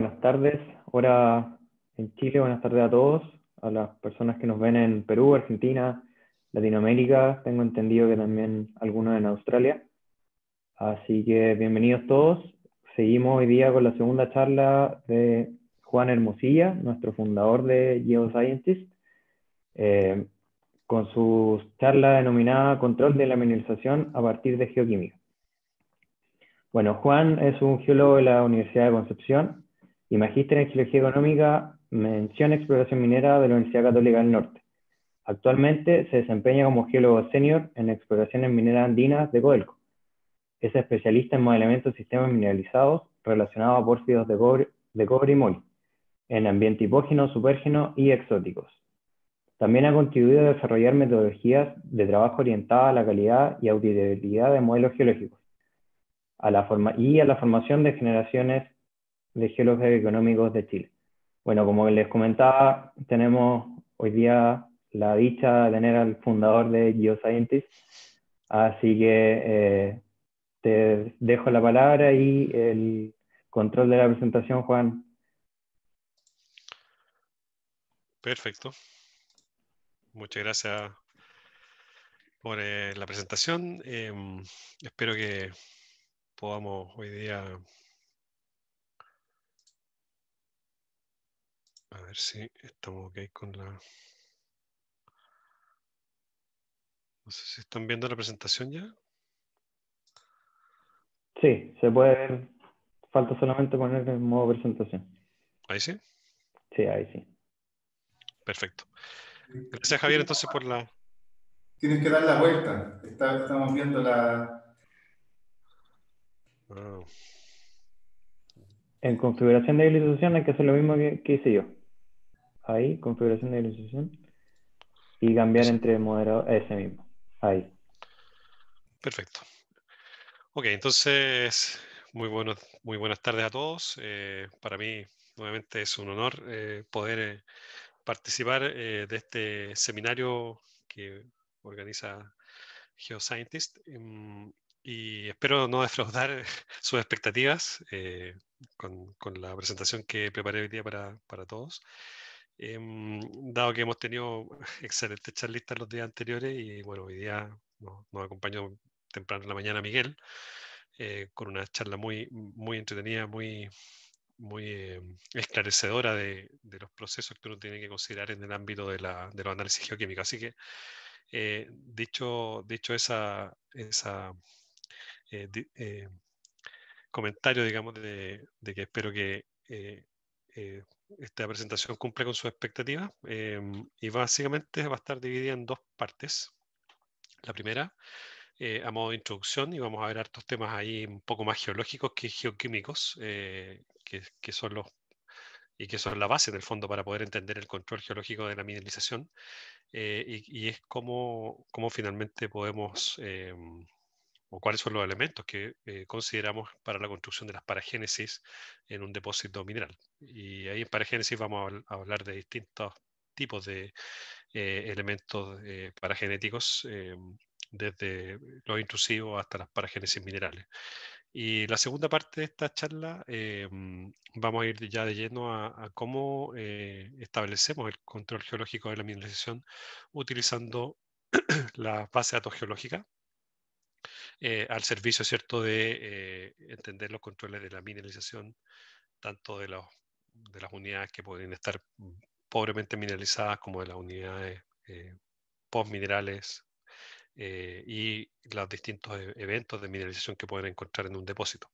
Buenas tardes, hora en Chile, buenas tardes a todos, a las personas que nos ven en Perú, Argentina, Latinoamérica, tengo entendido que también algunos en Australia. Así que bienvenidos todos. Seguimos hoy día con la segunda charla de Juan Hermosilla, nuestro fundador de Geoscientist, eh, con su charla denominada Control de la mineralización a partir de geoquímica. Bueno, Juan es un geólogo de la Universidad de Concepción, y magíster en Geología Económica, mención exploración minera de la Universidad Católica del Norte. Actualmente se desempeña como geólogo senior en exploraciones mineras andinas de Coelco. Es especialista en modelamiento de sistemas mineralizados relacionados a pórfidos de cobre, y moli, en ambiente hipógeno, supérgeno y exóticos. También ha contribuido a desarrollar metodologías de trabajo orientadas a la calidad y auditabilidad de modelos geológicos a la forma, y a la formación de generaciones de Geólogos Económicos de Chile. Bueno, como les comentaba, tenemos hoy día la dicha de tener al fundador de Geoscientist, así que eh, te dejo la palabra y el control de la presentación, Juan. Perfecto. Muchas gracias por eh, la presentación. Em, espero que podamos hoy día A ver si estamos ok con la... No sé si están viendo la presentación ya. Sí, se puede ver. Falta solamente poner en modo presentación. ¿Ahí sí? Sí, ahí sí. Perfecto. Gracias Javier entonces por la... Tienes que dar la vuelta. estamos viendo la... En configuración de habilitación hay que hacer lo mismo que hice yo ahí, configuración de ilustración y cambiar entre moderador, ese mismo, ahí. Perfecto. Ok, entonces, muy, buenos, muy buenas tardes a todos. Eh, para mí, nuevamente, es un honor eh, poder eh, participar de este seminario que organiza Geoscientist em, y espero no defraudar sus expectativas con, la presentación que preparé hoy día para, para todos. Em, dado que hemos tenido excelentes charlistas los días anteriores y bueno, hoy día nos, acompaña temprano en la mañana Miguel eh, con una charla muy, muy entretenida, muy, muy eh, esclarecedora de, los procesos que uno tiene que considerar en el ámbito de, la, los análisis geoquímicos. Así que, eh, dicho, dicho esa... esa comentario, digamos, de, que espero que eh, esta presentación cumple con sus expectativas eh, y básicamente va a estar dividida en dos partes. La primera, eh, a modo de introducción, y vamos a ver hartos temas ahí un poco más geológicos que geoquímicos, que, son los y que son la base del fondo para poder entender el control geológico de la mineralización, y, y, es cómo, cómo finalmente podemos o cuáles son los elementos que eh, consideramos para la construcción de las paragénesis en un depósito mineral. Y ahí en paragénesis vamos a, hablar de distintos tipos de eh, elementos eh, paragenéticos, desde los intrusivos hasta las paragénesis minerales. Y la segunda parte de esta charla vamos a ir ya de lleno a, a cómo establecemos el control geológico de la mineralización utilizando las bases atogeológicas eh, al servicio, ¿cierto?, de eh, entender los controles de la mineralización, tanto de, de las unidades que pueden estar pobremente mineralizadas como de las unidades eh, postminerales y los distintos e-, eventos de mineralización que pueden encontrar en un depósito.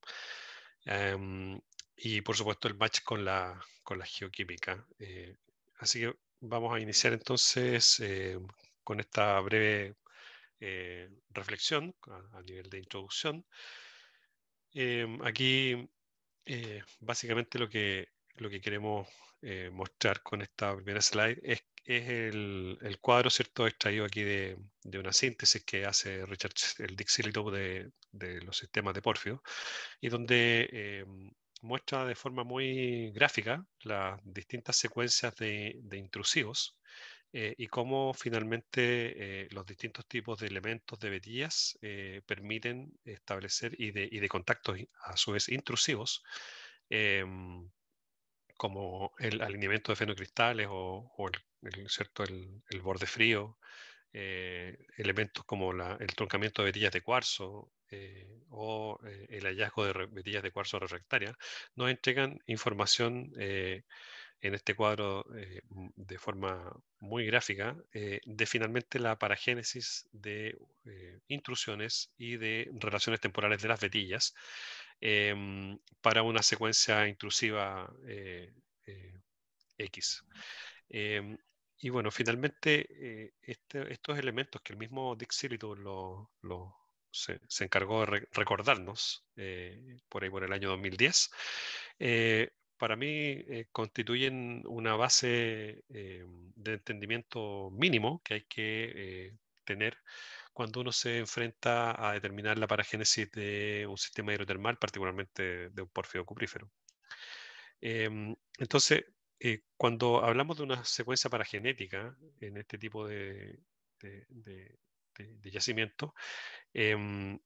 Em, y por supuesto el match con la, con la geoquímica. así que vamos a iniciar entonces con esta breve eh, reflexión a, nivel de introducción. Eh, aquí eh, básicamente lo que, lo que queremos mostrar con esta primera slide es, es el, el, cuadro ¿cierto? extraído aquí de, de, una síntesis que hace Richard el Dixilitop de, de los sistemas de Porfio y donde muestra de forma muy gráfica las distintas secuencias de, de intrusivos eh, y cómo finalmente eh, los distintos tipos de elementos de vetillas eh, permiten establecer y de, y de, contactos a su vez intrusivos, em, como el alineamiento de fenocristales o, el, ¿cierto? El, borde frío, elementos como el troncamiento de vetillas de cuarzo, o el hallazgo de vetillas de cuarzo refractaria, nos entregan información en este cuadro eh, de forma muy gráfica eh, de finalmente la paragénesis de eh, intrusiones y de relaciones temporales de las vetillas em, para una secuencia intrusiva X. Em, y bueno, finalmente este, estos elementos que el mismo Dick Silito se, encargó de recordarnos por ahí por el año 2010, para mí eh, constituyen una base eh, de entendimiento mínimo que hay que eh, tener cuando uno se enfrenta a determinar la paragénesis de un sistema hidrotermal, particularmente de un porfio cuprífero. Em, entonces, cuando hablamos de una secuencia paragenética en este tipo de, de, de yacimiento, em,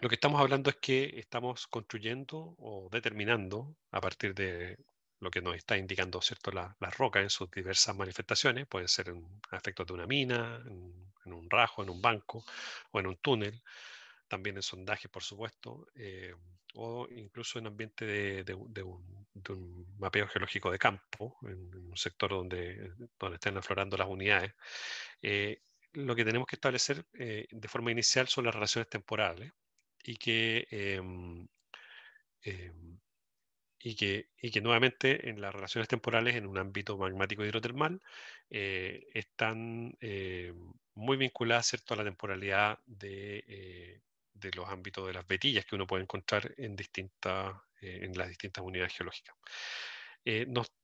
lo que estamos hablando es que estamos construyendo o determinando a partir de lo que nos está indicando ¿cierto? La, roca en sus diversas manifestaciones, pueden ser en efectos de una mina, en, un rajo, en un banco o en un túnel, también en sondajes, por supuesto, eh, o incluso en ambiente de, un, mapeo geológico de campo, en, un sector donde, donde estén aflorando las unidades. Eh, lo que tenemos que establecer eh, de forma inicial son las relaciones temporales Em, em, y que, y que, nuevamente en las relaciones temporales en un ámbito magmático hidrotermal eh, están eh, muy vinculadas ¿cierto? a la temporalidad eh, de, los ámbitos de las vetillas que uno puede encontrar en, en las distintas unidades geológicas.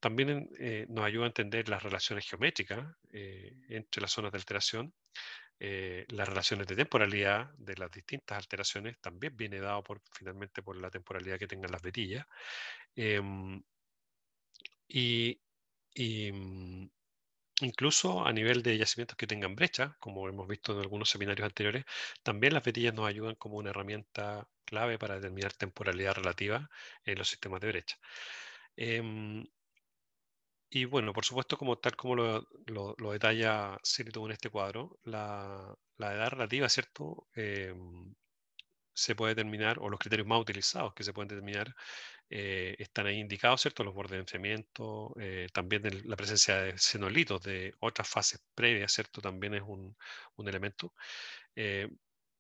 también nos ayuda a entender las relaciones geométricas entre las zonas de alteración eh, las relaciones de temporalidad de las distintas alteraciones también viene dado por, finalmente por la temporalidad que tengan las vetillas. Em, y, mm, incluso a nivel de yacimientos que tengan brechas, como hemos visto en algunos seminarios anteriores, también las vetillas nos ayudan como una herramienta clave para determinar temporalidad relativa en los sistemas de brecha. Em, y bueno, por supuesto, como tal como lo, detalla Sirito en este cuadro, la, edad relativa, ¿cierto? Em, se puede determinar, o los criterios más utilizados que se pueden determinar, eh, están ahí indicados, ¿cierto? Los bordes de enfriamiento, eh, también la presencia de senolitos de otras fases previas, ¿cierto? También es un, elemento. Eh,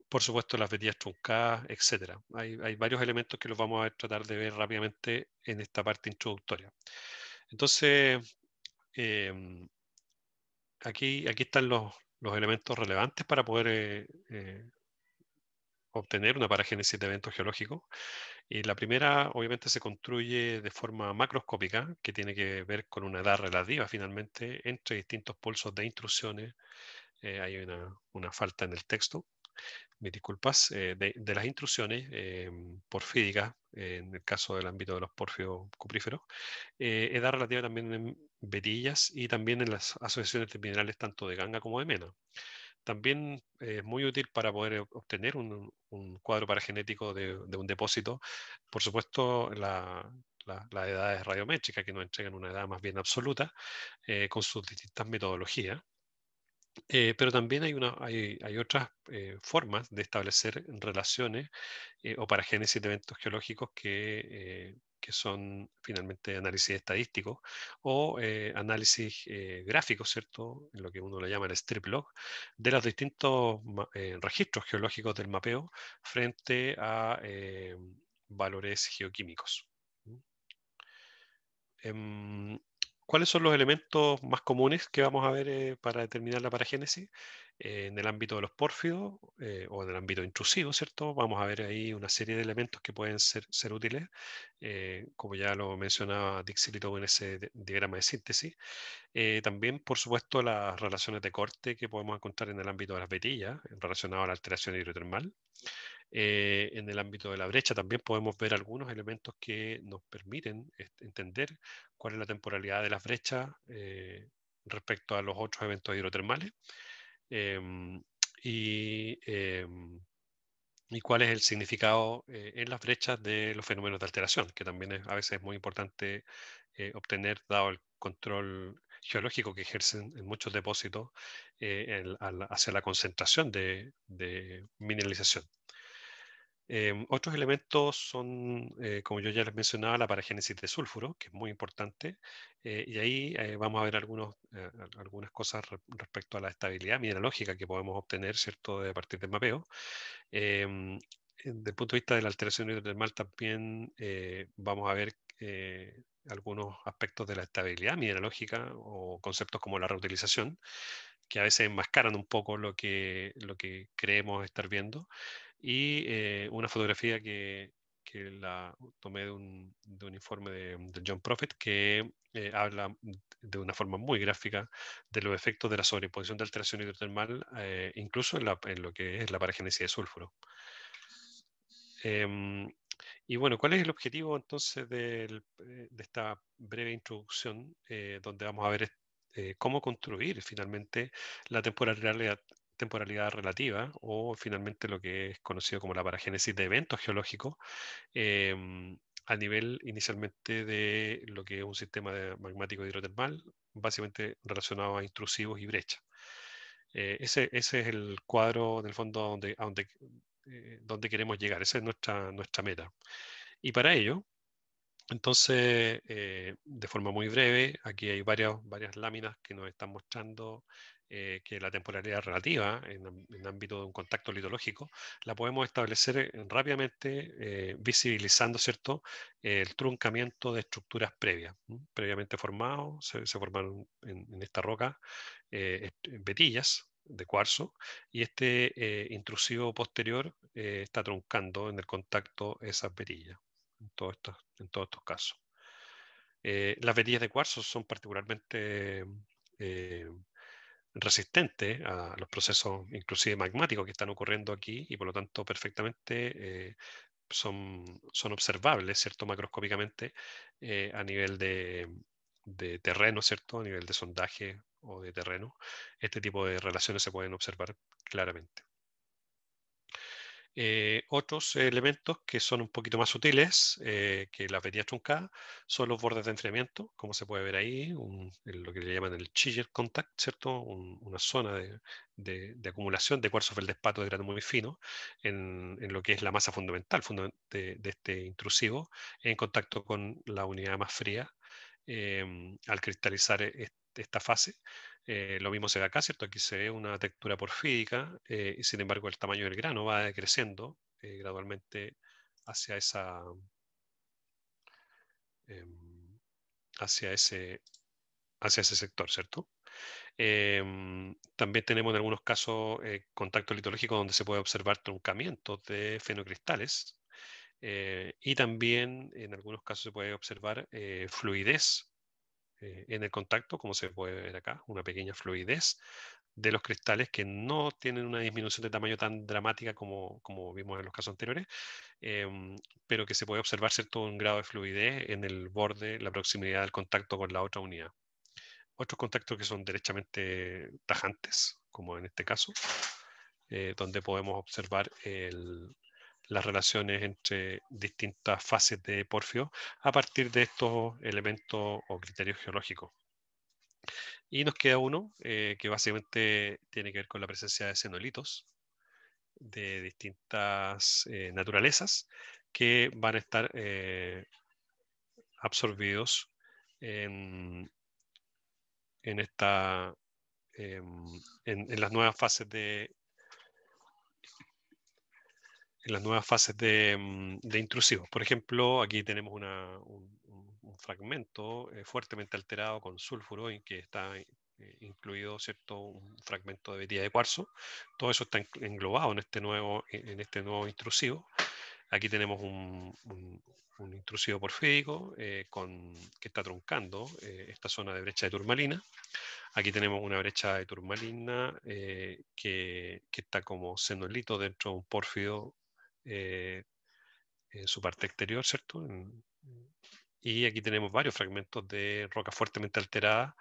por supuesto, las vetillas truncadas, etc. hay, varios elementos que los vamos a tratar de ver rápidamente en esta parte introductoria. Entonces, em, aquí, aquí están los, elementos relevantes para poder eh, eh, obtener una paragénesis de eventos geológicos. Y la primera, obviamente, se construye de forma macroscópica, que tiene que ver con una edad relativa, finalmente, entre distintos pulsos de intrusiones. Eh, hay una, una falta en el texto disculpas, eh, de, las intrusiones eh, porfídicas, eh, en el caso del ámbito de los porfios cupríferos, edad relativa también en vetillas y también en las asociaciones de minerales tanto de ganga como de mena. También es muy útil para poder obtener un, cuadro paragenético de, de, un depósito. Por supuesto, las edades radiométricas que nos entregan una edad más bien absoluta con sus distintas metodologías. Eh, pero también hay, otras eh, formas de establecer relaciones eh, o paragénesis de eventos geológicos eh, que, son finalmente análisis estadísticos o análisis gráficos, ¿cierto? En lo que uno le llama el strip log, de los distintos registros geológicos del mapeo frente a valores geoquímicos. ¿Mm? Em, ¿Cuáles son los elementos más comunes que vamos a ver eh, para determinar la paragénesis? Eh, en el ámbito de los pórfidos eh, o en el ámbito intrusivo, ¿cierto? Vamos a ver ahí una serie de elementos que pueden ser, ser útiles, como ya lo mencionaba Dixilito en ese diagrama de síntesis. también, por supuesto, las relaciones de corte que podemos encontrar en el ámbito de las vetillas, relacionadas a la alteración hidrotermal. Eh, en el ámbito de la brecha también podemos ver algunos elementos que nos permiten entender cuál es la temporalidad de las brechas eh, respecto a los otros eventos hidrotermales em, em, y, cuál es el significado eh, en las brechas de los fenómenos de alteración, que también a veces es muy importante obtener dado el control geológico que ejercen en muchos depósitos hacia la concentración de, mineralización. Em, otros elementos son, eh, como yo ya les mencionaba, la paragénesis de sulfuro, que es muy importante, eh, y ahí eh, vamos a ver algunos, algunas cosas respecto a la estabilidad mineralógica que podemos obtener, ¿cierto?, de, a partir del mapeo. Em, desde el punto de vista de la alteración hidrotermal también vamos a ver algunos aspectos de la estabilidad mineralógica o conceptos como la reutilización, que a veces enmascaran un poco lo que, lo que creemos estar viendo y eh, una fotografía que, la tomé de un, informe de, John Prophet que eh, habla de una forma muy gráfica de los efectos de la sobreposición de alteración hidrotermal, eh, incluso en, lo que es la paragenesia de sulfuro. Em, y bueno, ¿cuál es el objetivo entonces de esta breve introducción donde vamos a ver cómo construir finalmente la temporal realidad temporalidad relativa o finalmente lo que es conocido como la paragénesis de eventos geológicos em, a nivel inicialmente de lo que es un sistema magmático hidrotermal, básicamente relacionado a intrusivos y brechas. Eh, ese, es el cuadro, en el fondo, donde, donde, eh, donde queremos llegar. Esa es nuestra, nuestra meta. Y para ello, entonces, eh, de forma muy breve, aquí hay varias, varias láminas que nos están mostrando eh, que la temporalidad relativa en, el ámbito de un contacto litológico, la podemos establecer eh, rápidamente eh, visibilizando ¿cierto? el truncamiento de estructuras previas, previamente formados, se, forman formaron en, esta roca eh, vetillas de cuarzo y este intrusivo posterior está truncando en el contacto esas vetillas, en, en todos estos casos. las vetillas de cuarzo son particularmente resistente a los procesos inclusive magmáticos que están ocurriendo aquí y por lo tanto perfectamente eh, son, observables, ¿cierto? Macroscópicamente eh, a nivel de, de, terreno, ¿cierto? A nivel de sondaje o de terreno, este tipo de relaciones se pueden observar claramente. Eh, otros elementos que son un poquito más sutiles, eh, que las venía truncadas, son los bordes de enfriamiento, como se puede ver ahí, lo que le llaman el chiller contact, ¿cierto? una zona de, de, de, acumulación de cuarzo feldespato de grano muy fino en, lo que es la masa fundamental de, este intrusivo en contacto con la unidad más fría em, al cristalizar e, esta fase. Eh, lo mismo se ve acá, ¿cierto? Aquí se ve una textura porfídica eh, y sin embargo el tamaño del grano va decreciendo eh, gradualmente hacia esa em, hacia ese hacia ese sector, ¿cierto? Em, también tenemos en algunos casos contacto litológico donde se puede observar truncamientos de fenocristales y también en algunos casos se puede observar fluidez eh, en el contacto, como se puede ver acá, una pequeña fluidez de los cristales que no tienen una disminución de tamaño tan dramática como, como vimos en los casos anteriores, em, pero que se puede observar cierto un grado de fluidez en el borde, la proximidad del contacto con la otra unidad. Otros contactos que son derechamente tajantes, como en este caso, eh, donde podemos observar el, las relaciones entre distintas fases de Porfio a partir de estos elementos o criterios geológicos. Y nos queda uno eh, que básicamente tiene que ver con la presencia de cenolitos de distintas eh, naturalezas que van a estar eh, absorbidos en, esta, em, en las nuevas fases de, en las nuevas fases mm, de, intrusivos. Por ejemplo, aquí tenemos un, fragmento eh, fuertemente alterado con sulfuro en que está eh, incluido cierto un fragmento de betilla de cuarzo. Todo eso está englobado en este nuevo, en este nuevo intrusivo. Aquí tenemos un, intrusivo porfídico eh, con, que está truncando esta zona de brecha de turmalina. Aquí tenemos una brecha de turmalina que, que, está como senolito dentro de un pórfido eh, en su parte exterior, ¿cierto? y aquí tenemos varios fragmentos de roca fuertemente alterada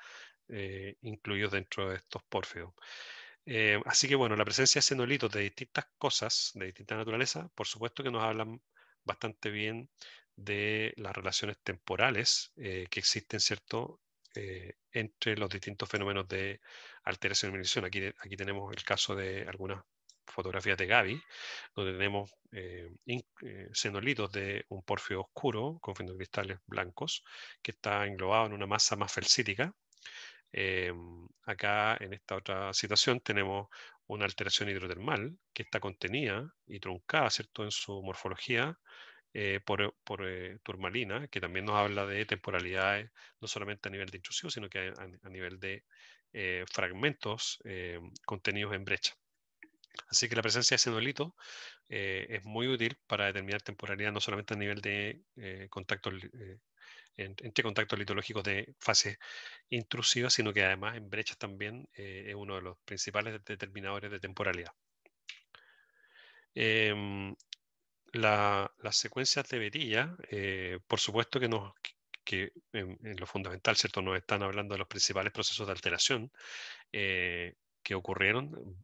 eh, incluidos dentro de estos pórfidos. Eh, así que bueno, la presencia de cenolitos de distintas cosas, de distintas naturalezas por supuesto que nos hablan bastante bien de las relaciones temporales que existen, ¿cierto?, entre los distintos fenómenos de alteración y mineralización. Aquí, aquí tenemos el caso de algunas fotografías de Gaby, donde tenemos eh, eh de un porfio oscuro con cristales blancos que está englobado en una masa más felsítica. Em, acá en esta otra situación tenemos una alteración hidrotermal que está contenida y truncada ¿cierto? en su morfología eh, por, eh, turmalina, que también nos habla de temporalidades, no solamente a nivel de intrusión, sino que a, nivel de fragmentos em, contenidos en brecha. Así que la presencia de ese eh, es muy útil para determinar temporalidad, no solamente a nivel de eh, contactos, eh, entre contactos litológicos de fases intrusivas, sino que además en brechas también es uno de los principales determinadores de temporalidad. Em, las secuencias de verilla, por supuesto que que en, lo fundamental, ¿cierto? Nos están hablando de los principales procesos de alteración, que ocurrieron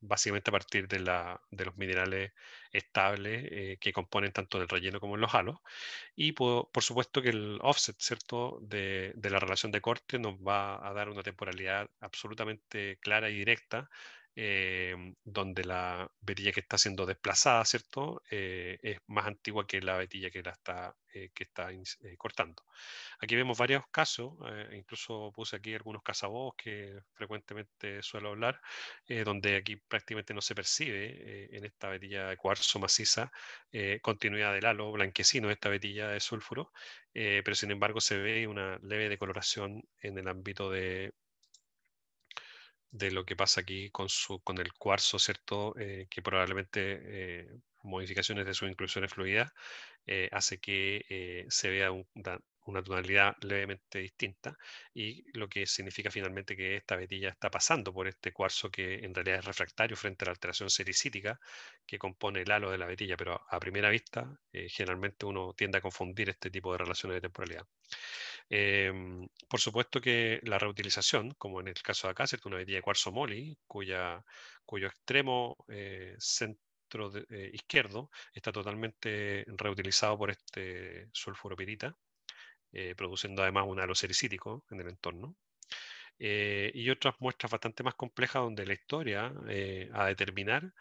básicamente a partir de, la, de los minerales estables eh, que componen tanto el relleno como en los halos. Y por, supuesto que el offset ¿cierto? De, de la relación de corte nos va a dar una temporalidad absolutamente clara y directa Em, donde la vetilla que está siendo desplazada, ¿cierto? Eh, es más antigua que la vetilla que la está, eh, que está eh, cortando. Aquí vemos varios casos, incluso puse aquí algunos casabos que frecuentemente suelo hablar, donde aquí prácticamente no se percibe en esta vetilla de cuarzo maciza continuidad del halo blanquecino de esta vetilla de sulfuro, pero sin embargo se ve una leve decoloración en el ámbito de de lo que pasa aquí con, el cuarzo, ¿cierto? Eh, que probablemente eh, modificaciones de su inclusión en fluida eh, hace que eh, se vea una tonalidad levemente distinta y lo que significa finalmente que esta vetilla está pasando por este cuarzo que en realidad es refractario frente a la alteración sericítica que compone el halo de la vetilla pero a primera vista eh, generalmente uno tiende a confundir este tipo de relaciones de temporalidad. Em, por supuesto que la reutilización, como en el caso de acá, es una vetilla de cuarzo moli, cuya, cuyo extremo eh, eh, izquierdo está totalmente reutilizado por este sulfuropirita, eh, produciendo además un halo en el entorno. Eh, y otras muestras bastante más complejas donde la historia eh, a determinar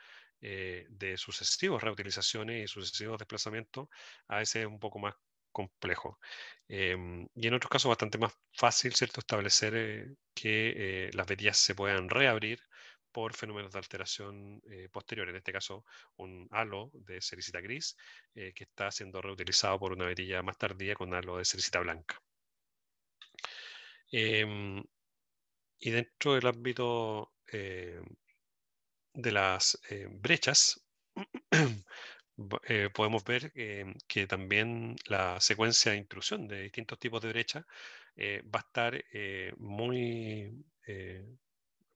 de sucesivos reutilizaciones y sucesivos desplazamientos a veces es un poco más complejo. Em, y en otros casos bastante más fácil, ¿cierto?, establecer que las verías se puedan reabrir por fenómenos de alteración eh, posterior, en este caso un halo de sericita gris eh, que está siendo reutilizado por una vetilla más tardía con halo de sericita blanca. Em, y dentro del ámbito eh, de las brechas, podemos ver que también la secuencia de intrusión de distintos tipos de brechas va a estar muy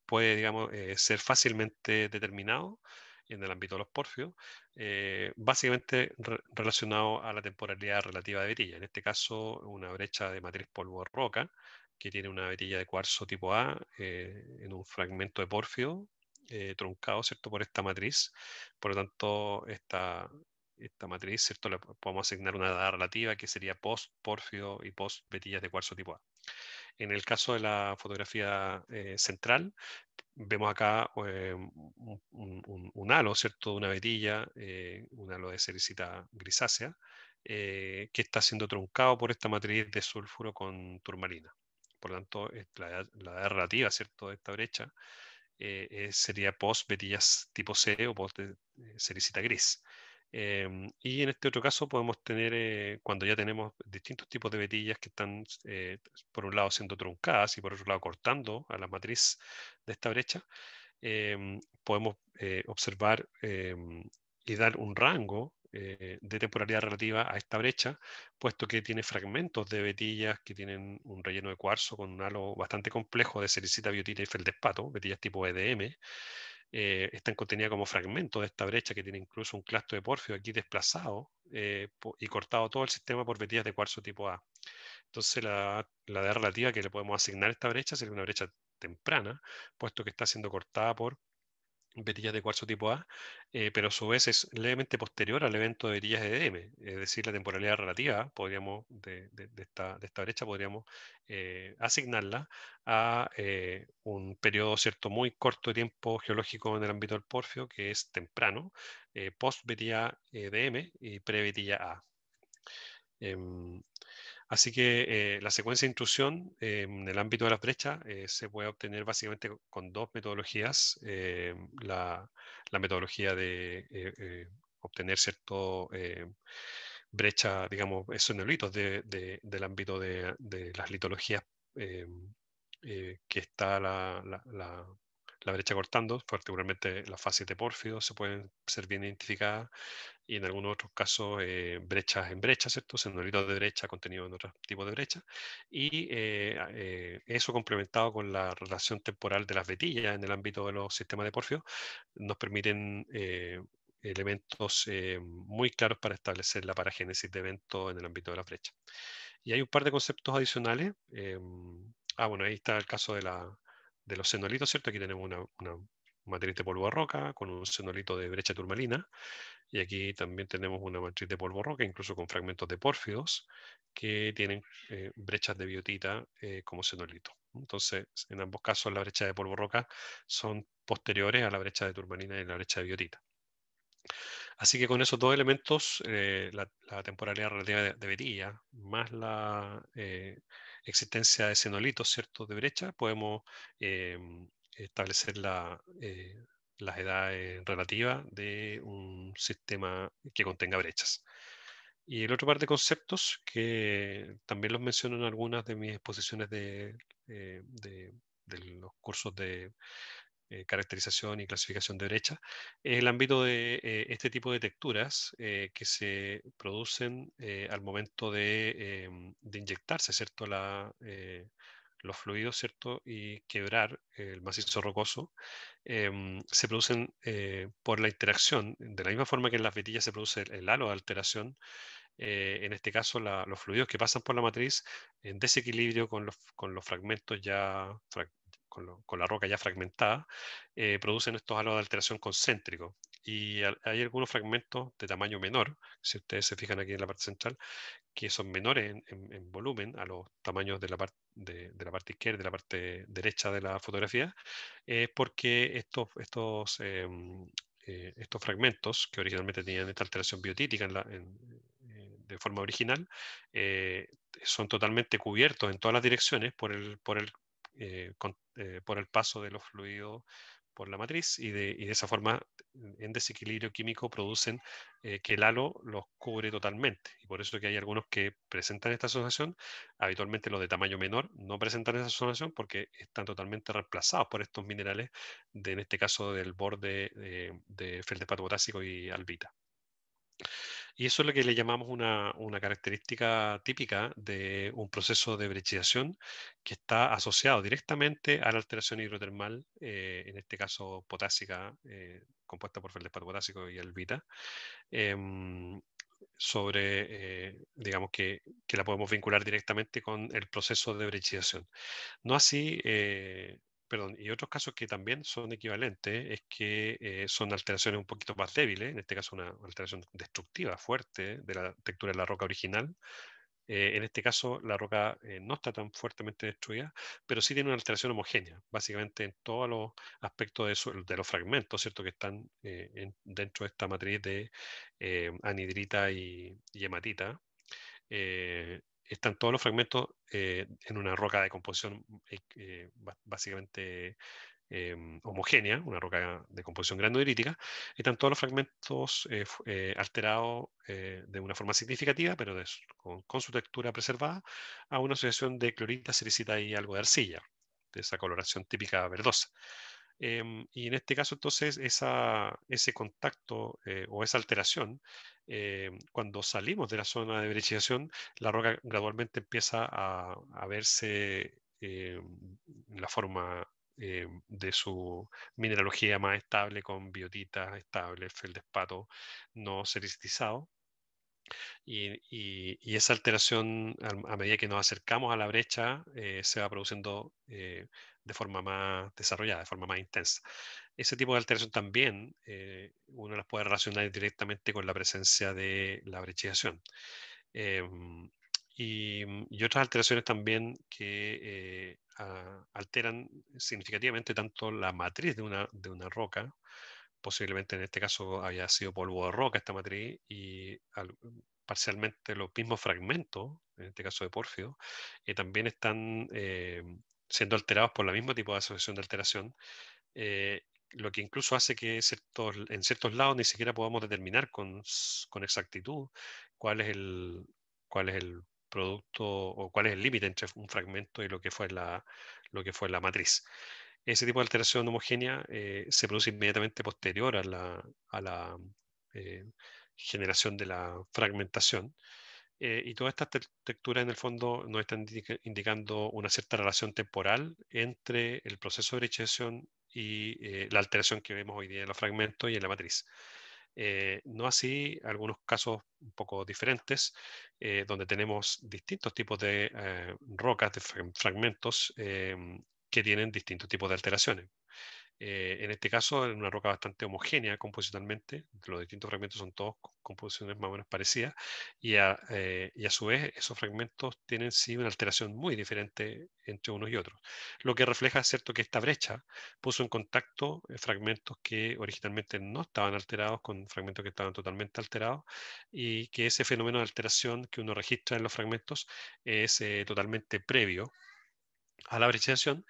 puede, digamos, eh, ser fácilmente determinado en el ámbito de los porfios, eh, básicamente relacionado a la temporalidad relativa de vetilla. En este caso, una brecha de matriz polvo-roca, que tiene una vetilla de cuarzo tipo A eh, en un fragmento de porfio truncado, ¿cierto?, por esta matriz. Por lo tanto, esta, esta matriz, ¿cierto?, le podemos asignar una edad relativa que sería post-porfio y post vetillas de cuarzo tipo A. En el caso de la fotografía eh, central, vemos acá eh, un, halo, ¿cierto? Una vetilla, eh, un halo de cericita grisácea, que está siendo truncado por esta matriz de sulfuro con turmalina. Por lo tanto, la, edad relativa, ¿cierto?, de esta brecha sería post vetillas tipo C o post sericita gris. Em, y en este otro caso podemos tener, eh, cuando ya tenemos distintos tipos de vetillas que están, eh, por un lado, siendo truncadas y por otro lado, cortando a la matriz de esta brecha, em, podemos eh, observar em, y dar un rango de temporalidad relativa a esta brecha, puesto que tiene fragmentos de vetillas que tienen un relleno de cuarzo con un halo bastante complejo de sericita, biotita y feldespato, vetillas tipo EDM está eh, están como fragmento de esta brecha que tiene incluso un clasto de porfio aquí desplazado eh, y cortado todo el sistema por vetillas de cuarzo tipo A. Entonces la, la edad relativa que le podemos asignar a esta brecha sería una brecha temprana, puesto que está siendo cortada por vetillas de cuarzo tipo A, eh, pero a su vez es levemente posterior al evento de de DM, es decir, la temporalidad relativa podríamos, de, esta, brecha podríamos eh, asignarla a eh, un periodo cierto muy corto de tiempo geológico en el ámbito del porfio, que es temprano, post de EDM y pre vetilla A. Em, Así que eh, la secuencia de intrusión eh, en el ámbito de las brechas eh, se puede obtener básicamente con dos metodologías. La, metodología de obtener cierto brecha, digamos, esos de, del ámbito de, las litologías que está la, la brecha cortando, particularmente las fases de pórfido se pueden ser bien identificadas y en algunos otros casos eh, brechas en brechas, ¿cierto? Sendolitos de brecha contenido en otro tipo de brecha. Y eh, eh, eso complementado con la relación temporal de las vetillas en el ámbito de los sistemas de pórfido nos permiten elementos muy claros para establecer la paragénesis de eventos en el ámbito de la brecha Y hay un par de conceptos adicionales. ah, bueno, ahí está el caso de la de los senolitos, ¿cierto? Aquí tenemos una, matriz de polvo roca con un senolito de brecha turmalina y aquí también tenemos una matriz de polvo roca, incluso con fragmentos de pórfidos que tienen eh, brechas de biotita eh, como senolito. Entonces, en ambos casos, la brecha de polvo roca son posteriores a la brecha de turmalina y la brecha de biotita. Así que con esos dos elementos, eh, la, temporalidad relativa de, de Betilla más la existencia de senolitos ¿cierto?, de brecha, podemos em, establecer la, eh, las edades relativas de un sistema que contenga brechas. Y el otro par de conceptos que también los menciono en algunas de mis exposiciones de eh, los cursos de, eh, caracterización y clasificación de brecha, el ámbito de eh, este tipo de texturas eh, que se producen al momento em, de, inyectarse ¿cierto? La, los fluidos ¿cierto? y quebrar el macizo rocoso, em, se producen por la interacción, de la misma forma que en las vetillas se produce el, halo de alteración, en este caso los fluidos que pasan por la matriz en desequilibrio con los, fragmentos ya con, la roca ya fragmentada, eh, producen estos halos de alteración concéntrico Y hay algunos fragmentos de tamaño menor, si ustedes se fijan aquí en la parte central, que son menores en, volumen a los tamaños de la, de, la parte izquierda, de la parte derecha de la fotografía, es porque estos, estos, em, eh, estos fragmentos que originalmente tenían esta alteración biotítica en la, eh, de forma original, son totalmente cubiertos en todas las direcciones por el, por el eh, eh, por el paso de los fluidos por la matriz y de, esa forma en desequilibrio químico producen eh, que el halo los cubre totalmente. Y por eso que hay algunos que presentan esta asociación, habitualmente los de tamaño menor no presentan esa asociación porque están totalmente reemplazados por estos minerales, en este caso del borde de, de feldespato potásico y albita. Y eso es lo que le llamamos una, característica típica de un proceso de brechización que está asociado directamente a la alteración hidrotermal, eh, en este caso potásica, eh, compuesta por feldespato potásico y albita, em, sobre, eh, digamos que, la podemos vincular directamente con el proceso de brechización. No así perdón, y otros casos que también son equivalentes es que eh, son alteraciones un poquito más débiles, en este caso una alteración destructiva fuerte de la textura de la roca original. Eh, en este caso la roca eh, no está tan fuertemente destruida, pero sí tiene una alteración homogénea, básicamente en todos los aspectos de, los fragmentos ¿cierto? que están dentro de esta matriz de anhidrita y, y hematita están todos los fragmentos eh, en una roca de composición eh, eh, básicamente homogénea, una roca de composición granodirítica, están todos los fragmentos alterados de una forma significativa, pero con, su textura preservada, a una asociación de clorita, sericita y algo de arcilla, de esa coloración típica verdosa. Em, y en este caso, entonces, ese contacto eh, o esa alteración, em, cuando salimos de la zona de brechización, la roca gradualmente empieza a, verse em, la forma de su mineralogía más estable, con biotitas estables, feldespato no sericitizado, y, esa alteración, a, medida que nos acercamos a la brecha, eh, se va produciendo eh, de forma más desarrollada, de forma más intensa. Ese tipo de alteración también eh, uno las puede relacionar directamente con la presencia de la brechización. Eh, y, otras alteraciones también que eh, alteran significativamente tanto la matriz de una, de una roca, posiblemente en este caso haya sido polvo de roca esta matriz, y parcialmente los mismos fragmentos, en este caso de porfio, que también están eh, siendo alterados por el mismo tipo de asociación de alteración, eh, lo que incluso hace que en ciertos lados ni siquiera podamos determinar con, con exactitud cuál es el, cuál es el producto o cuál es el límite entre un fragmento y lo que fue la, lo que fue la matriz. Ese tipo de alteración homogénea eh, se produce inmediatamente posterior a la, a la eh, generación de la fragmentación eh, y todas estas texturas en el fondo nos están indicando una cierta relación temporal entre el proceso de brechización y eh, la alteración que vemos hoy día en los fragmentos y en la matriz. Eh, no así algunos casos un poco diferentes, donde tenemos distintos tipos de rocas, de fragmentos que tienen distintos tipos de alteraciones. Eh, en este caso, en una roca bastante homogénea composicionalmente, los distintos fragmentos son todos composiciones más o menos parecidas, eh, y a, su vez esos fragmentos tienen sí una alteración muy diferente entre unos y otros, lo que refleja, cierto, que esta brecha puso en contacto eh, fragmentos que originalmente no estaban alterados con fragmentos que estaban totalmente alterados, y que ese fenómeno de alteración que uno registra en los fragmentos es totalmente previo a la brechización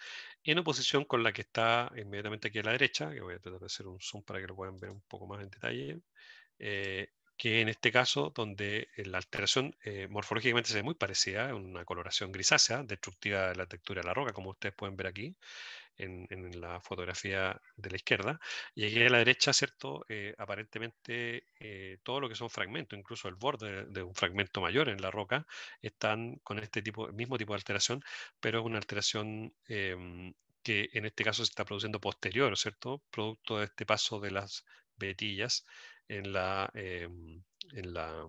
en oposición con la que está inmediatamente aquí a la derecha, que voy a tratar de hacer un zoom para que lo puedan ver un poco más en detalle, eh, que en este caso, donde eh, la alteración eh, morfológicamente se ve muy parecida, una coloración grisácea, destructiva de la textura de la roca, como ustedes pueden ver aquí, en, la fotografía de la izquierda, y aquí a la derecha, ¿cierto? Eh, aparentemente eh, todo lo que son fragmentos, incluso el borde de un fragmento mayor en la roca, están con este tipo, mismo tipo de alteración, pero es una alteración em, que en este caso se está produciendo posterior, ¿cierto? Producto de este paso de las vetillas en la, em, en la,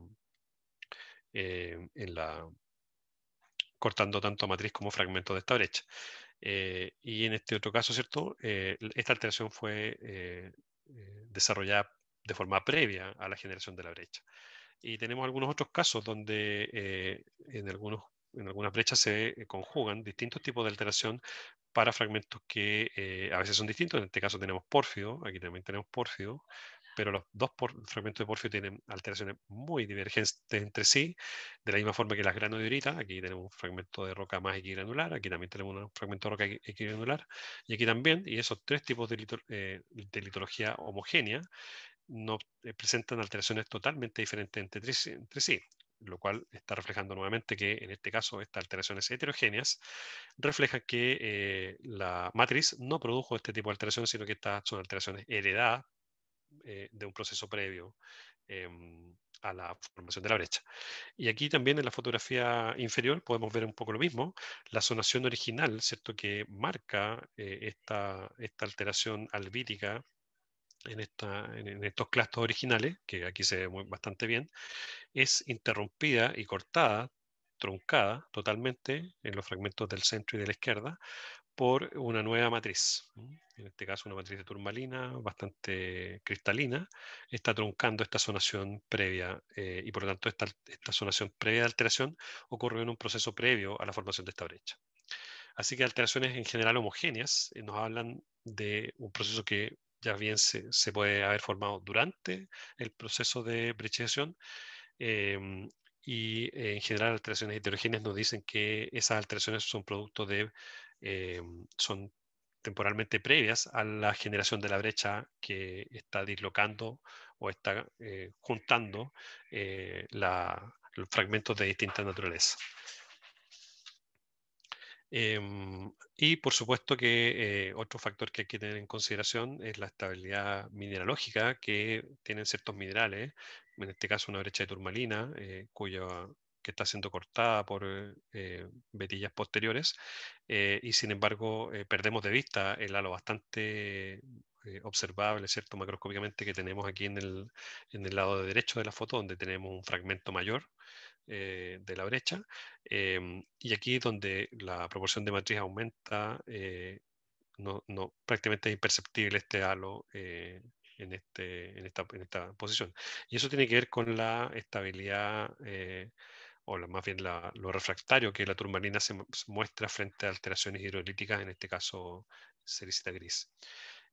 em, en la cortando tanto matriz como fragmento de esta brecha. Eh, y en este otro caso, ¿cierto? Eh, esta alteración fue eh, desarrollada de forma previa a la generación de la brecha. Y tenemos algunos otros casos donde en, algunos, en algunas brechas se conjugan distintos tipos de alteración para fragmentos que a veces son distintos. En este caso tenemos pórfido, aquí también tenemos pórfido, pero los dos fragmentos de porfio tienen alteraciones muy divergentes entre sí, de la misma forma que las granodioritas, aquí tenemos un fragmento de roca más equigranular, aquí también tenemos un fragmento de roca equigranular, y aquí también, y esos tres tipos de, eh, litología homogénea no eh, presentan alteraciones totalmente diferentes entre, sí lo cual está reflejando nuevamente que en este caso estas alteraciones heterogéneas reflejan que eh, la matriz no produjo este tipo de alteraciones, sino que estas son alteraciones heredadas eh, de un proceso previo em, a la formación de la brecha. Y aquí también en la fotografía inferior podemos ver un poco lo mismo, la zonación original, ¿cierto? Que marca eh, esta, alteración albítica en, en, estos clastos originales, que aquí se ve bastante bien, es interrumpida y cortada, truncada totalmente en los fragmentos del centro y de la izquierda por una nueva matriz. En este caso, una matriz de turmalina bastante cristalina, está truncando esta zonación previa eh, y por lo tanto esta, esta zonación previa de alteración ocurre en un proceso previo a la formación de esta brecha. Así que alteraciones en general homogéneas eh, nos hablan de un proceso que ya bien se, puede haber formado durante el proceso de brechización em, y eh, en general alteraciones heterogéneas nos dicen que esas alteraciones son producto de eh, son temporalmente previas a la generación de la brecha que está dislocando o está eh, juntando eh, los fragmentos de distintas naturaleza. Em, y por supuesto que otro factor que hay que tener en consideración es la estabilidad mineralógica que tienen ciertos minerales, en este caso una brecha de turmalina, eh, cuya está siendo cortada por eh, vetillas posteriores eh, y sin embargo eh, perdemos de vista el halo bastante eh, observable, ¿cierto? Macroscópicamente que tenemos aquí en el, en el lado derecho de la foto donde tenemos un fragmento mayor de la brecha. Em, y aquí donde la proporción de matriz aumenta, no, no, prácticamente es imperceptible este halo en, este, en, esta, en, esta, posición. Y eso tiene que ver con la estabilidad o más bien lo refractario que la turmalina se muestra frente a alteraciones hidrolíticas, en este caso sericita gris.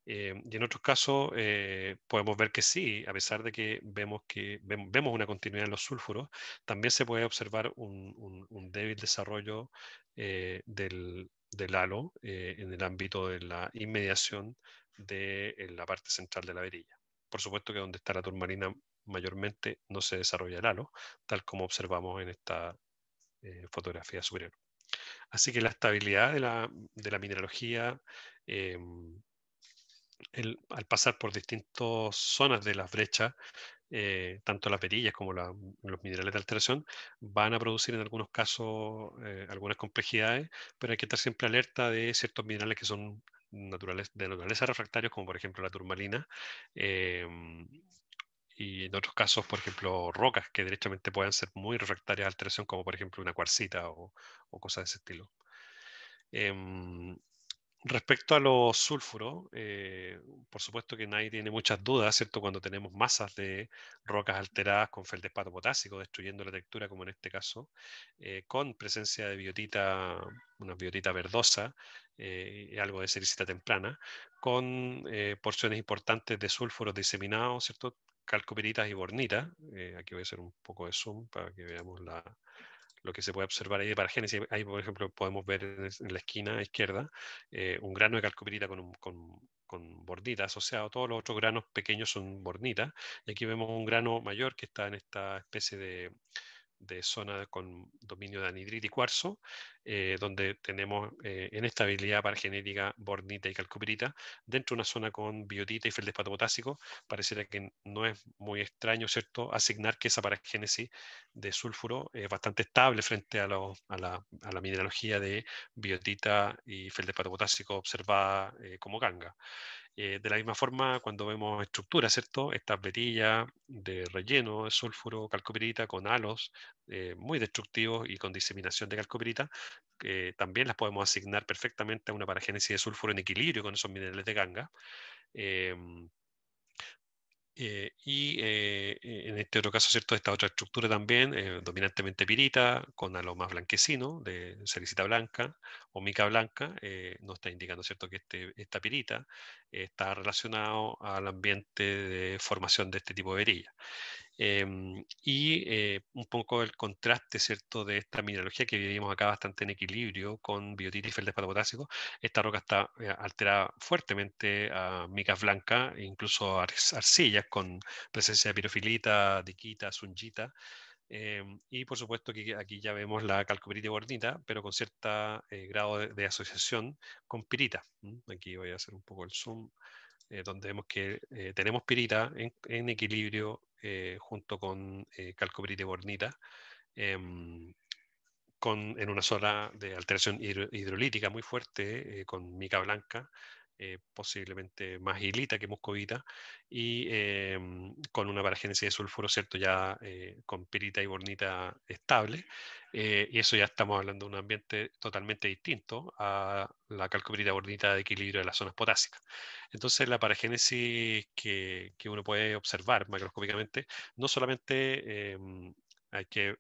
Eh, y en otros casos eh, podemos ver que sí, a pesar de que vemos, que vemos una continuidad en los sulfuros, también se puede observar un, débil desarrollo eh, del, del, halo en el ámbito de la inmediación de la parte central de la verilla. Por supuesto que donde está la turmalina mayormente no se desarrolla el halo, tal como observamos en esta eh, fotografía superior. Así que la estabilidad de la, mineralogía, eh, al pasar por distintas zonas de las brechas, eh, tanto las perillas como los minerales de alteración, van a producir en algunos casos algunas complejidades, pero hay que estar siempre alerta de ciertos minerales que son naturales, de naturaleza refractarios, como por ejemplo la turmalina, y en otros casos, por ejemplo, rocas que directamente puedan ser muy refractarias a alteración, como por ejemplo una cuarcita o, cosas de ese estilo. Em, respecto a los sulfuros, eh, por supuesto que nadie tiene muchas dudas, ¿cierto? Cuando tenemos masas de rocas alteradas con feldespato potásico, destruyendo la textura, como en este caso, eh, con presencia de biotita, una biotita verdosa, eh, algo de sericita temprana, con porciones importantes de sulfuros diseminados, ¿cierto? calcopiritas y bornitas. Eh, aquí voy a hacer un poco de zoom para que veamos lo que se puede observar ahí de paragénesis. Ahí, por ejemplo, podemos ver en la esquina izquierda eh, un grano de calcopirita con, bornitas o sea, Todos los otros granos pequeños son bornitas. Y aquí vemos un grano mayor que está en esta especie de de zona con dominio de anhidrita y cuarzo, eh, donde tenemos eh, en estabilidad paragenética bornita y calcopirita, dentro de una zona con biotita y feldespato potásico, pareciera que no es muy extraño, ¿cierto?, asignar que esa paragénesis de sulfuro es bastante estable frente a, la, mineralogía de biotita y feldespato potásico observada eh, como ganga. Eh, de la misma forma, cuando vemos estructuras, ¿cierto? Estas verillas de relleno de sulfuro calcopirita con halos eh, muy destructivos y con diseminación de calcopirita, también las podemos asignar perfectamente a una paragénesis de sulfuro en equilibrio con esos minerales de ganga. Em, eh, y eh, eh, en este otro caso, ¿cierto? Esta otra estructura también, dominantemente pirita, con algo más blanquecino, de cericita blanca o mica blanca, nos está indicando, ¿cierto?, que este, esta pirita está relacionado al ambiente de formación de este tipo de verilla. Em, y eh, un poco el contraste ¿cierto? de esta mineralogía que vivimos acá bastante en equilibrio con y feldespato potásico. Esta roca está eh, alterada fuertemente a micas blancas, e incluso a arcillas con presencia de pirofilita, diquita, zungita. Em, y por supuesto que aquí ya vemos la calcopirita gordita, pero con cierto eh, grado de, asociación con pirita. Aquí voy a hacer un poco el zoom. donde vemos que tenemos pirita en, equilibrio eh, junto con eh, calcobrite bornita, em, en una zona de alteración hidrolítica muy fuerte, eh, con mica blanca, eh, posiblemente más hilita que muscovita y em, con una paragénesis de sulfuro, ¿cierto? Ya eh, con pirita y bornita estable, eh, y eso ya estamos hablando de un ambiente totalmente distinto a la calcopirita bornita de equilibrio de las zonas potásicas. Entonces, la paragénesis que, uno puede observar macroscópicamente, no solamente em, hay que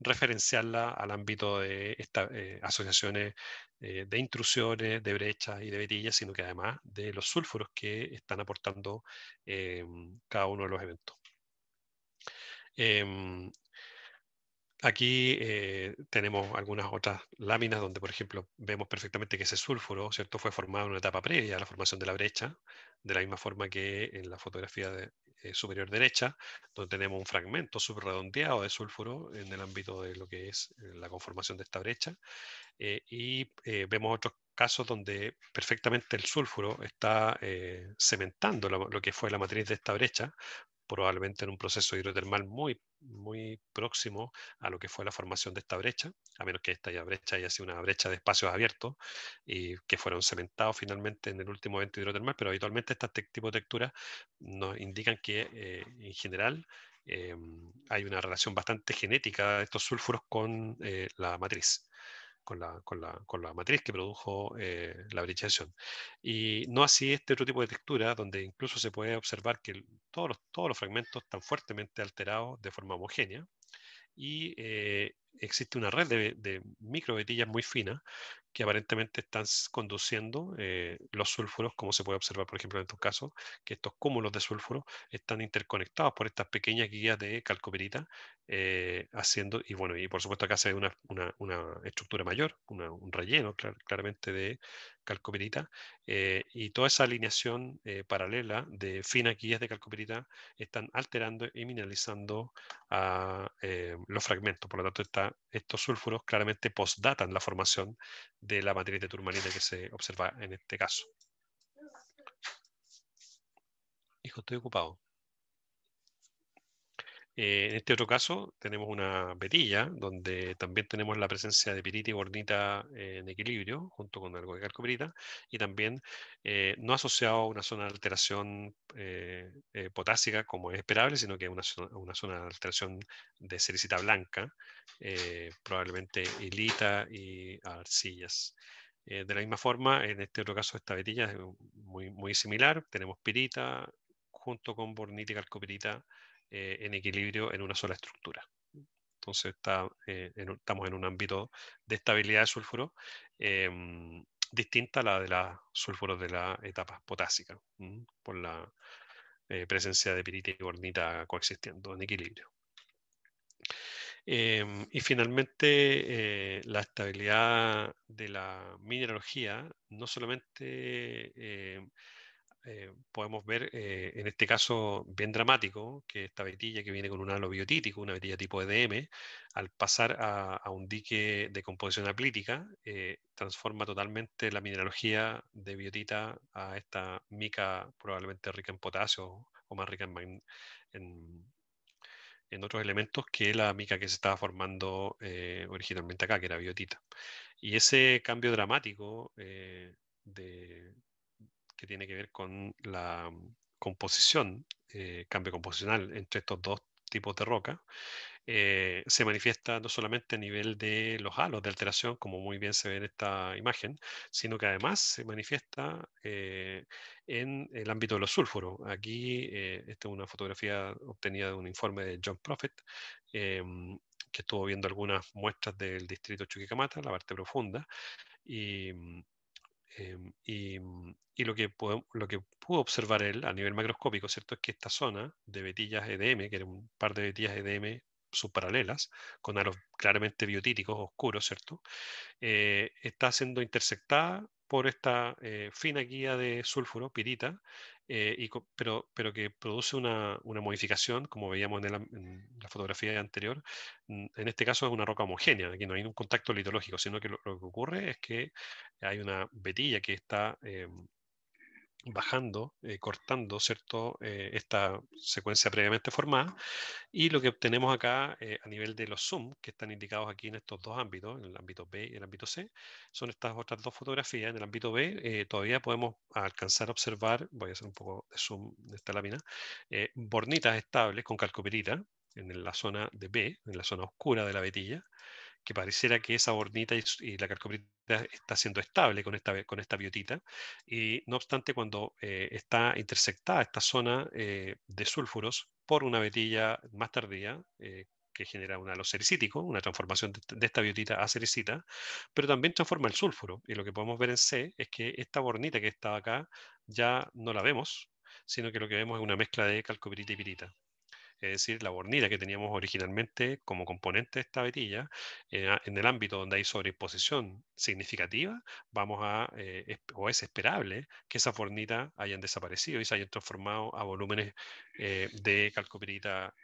referenciarla al ámbito de estas asociaciones eh, de intrusiones, de brechas y de vetillas, sino que además de los sulfuros que están aportando em, cada uno de los eventos. Em, Aquí eh, tenemos algunas otras láminas donde, por ejemplo, vemos perfectamente que ese sulfuro ¿cierto? fue formado en una etapa previa a la formación de la brecha, de la misma forma que en la fotografía eh, superior derecha, donde tenemos un fragmento subredondeado de sulfuro en el ámbito de lo que es eh, la conformación de esta brecha. y vemos otros casos donde perfectamente el sulfuro está cementando lo que fue la matriz de esta brecha, probablemente en un proceso hidrotermal muy, muy próximo a lo que fue la formación de esta brecha, a menos que esta brecha haya sido una brecha de espacios abiertos y que fueron cementados finalmente en el último evento hidrotermal, pero habitualmente estas tipo de texturas nos indican que eh, en general eh, hay una relación bastante genética de estos sulfuros con eh, la matriz con la, matriz que produjo eh, la brichation. Y no así este otro tipo de textura, donde incluso se puede observar que todos los, todos los fragmentos están fuertemente alterados de forma homogénea y eh, existe una red de, micro microvetillas muy finas que aparentemente están conduciendo eh, los sulfuros, como se puede observar, por ejemplo, en estos casos, que estos cúmulos de sulfuro están interconectados por estas pequeñas guías de calcoperita, eh, haciendo, y bueno, y por supuesto acá se ve una, estructura mayor, un relleno claramente de calcoperita, eh, y toda esa alineación paralela de finas guías de calcoperita están alterando y mineralizando los fragmentos, por lo tanto está estos sulfuros claramente postdatan la formación de la matriz de turmalina que se observa en este caso. Hijo, estoy ocupado. Eh, en este otro caso tenemos una vetilla donde también tenemos la presencia de pirita y bornita eh, en equilibrio junto con algo de calcopirita y también eh, no asociado a una zona de alteración potásica como es esperable, sino que una, una zona de alteración de sericita blanca, probablemente hilita y arcillas. de la misma forma, en este otro caso esta vetilla es muy, muy similar, tenemos pirita junto con bornita y calcopirita eh, en equilibrio en una sola estructura. Entonces eh, estamos en un ámbito de estabilidad de sulfuro em, distinta a la de los sulfuros de la etapa potásica, por la eh, presencia de pirita y bornita coexistiendo en equilibrio. Em, y finalmente, la estabilidad de la mineralogía no solamente em, eh, podemos ver eh, en este caso bien dramático que esta vetilla que viene con un halo biotítico, una vetilla tipo EDM, al pasar a, un dique de composición aplítica, eh, transforma totalmente la mineralogía de biotita a esta mica probablemente rica en potasio o más rica en otros elementos que la mica que se estaba formando originalmente acá, que era biotita. Y ese cambio dramático de que tiene que ver con la mm, composición, eh, cambio composicional entre estos dos tipos de roca, eh, se manifiesta no solamente a nivel de los halos de alteración, como muy bien se ve en esta imagen, sino que además se manifiesta eh, en el ámbito de los sulfuros. Aquí, esta es una fotografía obtenida de un informe de John Prophet, mm, que estuvo viendo algunas muestras del distrito Chuquicamata, la parte profunda, y mm, Em, y, lo, que pudo, observar él a nivel macroscópico, ¿cierto? Es que esta zona de vetillas EDM, que era un par de vetillas EDM subparalelas, con aros claramente biotíticos, oscuros, ¿cierto? Eh, está siendo intersectada por esta eh, fina guía de sulfuro, pirita, eh, pero, pero que produce una, modificación, como veíamos en, la fotografía anterior. En este caso es una roca homogénea, aquí no hay un contacto litológico, sino que lo, que ocurre es que hay una vetilla que está em, bajando, eh, cortando, ¿cierto? Eh, esta secuencia previamente formada y lo que obtenemos acá eh, a nivel de los zoom que están indicados aquí en estos dos ámbitos, en el ámbito B y el ámbito C, son estas otras dos fotografías. En el ámbito B todavía podemos alcanzar a observar, voy a hacer un poco de zoom de esta lámina, bornitas estables con calcopirita en la zona de B, en la zona oscura de la vetilla, que pareciera que esa bornita y, la carcomita está siendo estable con esta, con esta biotita. Y no obstante, cuando eh, está intersectada esta zona eh, de sulfuros por una vetilla más tardía, eh, que genera un halo una transformación de, esta biotita a sericita, pero también transforma el sulfuro. Y lo que podemos ver en C es que esta bornita que está acá ya no la vemos, sino que lo que vemos es una mezcla de calcopirita y pirita es decir, la bornita que teníamos originalmente como componente de esta vetilla, eh, en el ámbito donde hay sobreexposición significativa, vamos a, eh, o es esperable que esas bornitas hayan desaparecido y se hayan transformado a volúmenes eh, de calcopirita,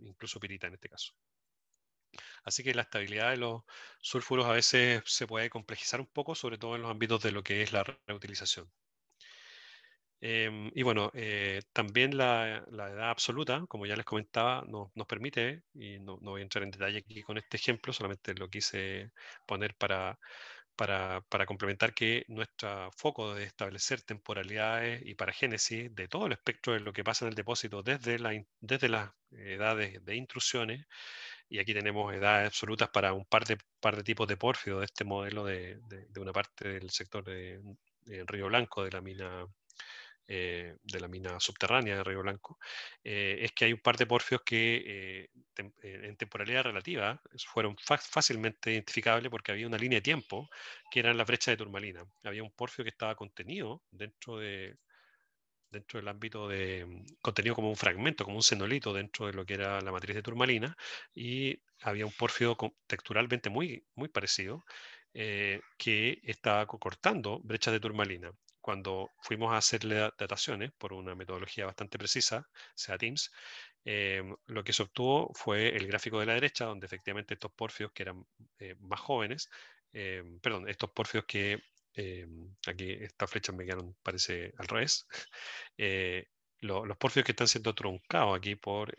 incluso pirita en este caso. Así que la estabilidad de los sulfuros a veces se puede complejizar un poco, sobre todo en los ámbitos de lo que es la reutilización. Em, y bueno, eh, también la, edad absoluta, como ya les comentaba, no, nos permite, y no, voy a entrar en detalle aquí con este ejemplo, solamente lo quise poner para, para, complementar que nuestro foco de establecer temporalidades y paragénesis de todo el espectro de lo que pasa en el depósito desde, la, desde las edades de intrusiones, y aquí tenemos edades absolutas para un par de, par de tipos de pórfido de este modelo de, de, una parte del sector de, de eh, Río Blanco de la mina eh, de la mina subterránea de Río Blanco, eh, es que hay un par de porfios que eh, en temporalidad relativa fueron fácilmente identificables porque había una línea de tiempo que eran la brecha de turmalina. Había un porfio que estaba contenido dentro de dentro del ámbito de mm, contenido como un fragmento, como un senolito dentro de lo que era la matriz de turmalina, y había un porfio texturalmente muy, muy parecido que estaba cortando brechas de turmalina cuando fuimos a hacerle dataciones por una metodología bastante precisa, sea Teams, em, lo que se obtuvo fue el gráfico de la derecha, donde efectivamente estos porfios que eran eh, más jóvenes, em, perdón, estos porfios que em, aquí esta flecha me quedaron, parece al revés, eh, los porfios que están siendo truncados aquí por,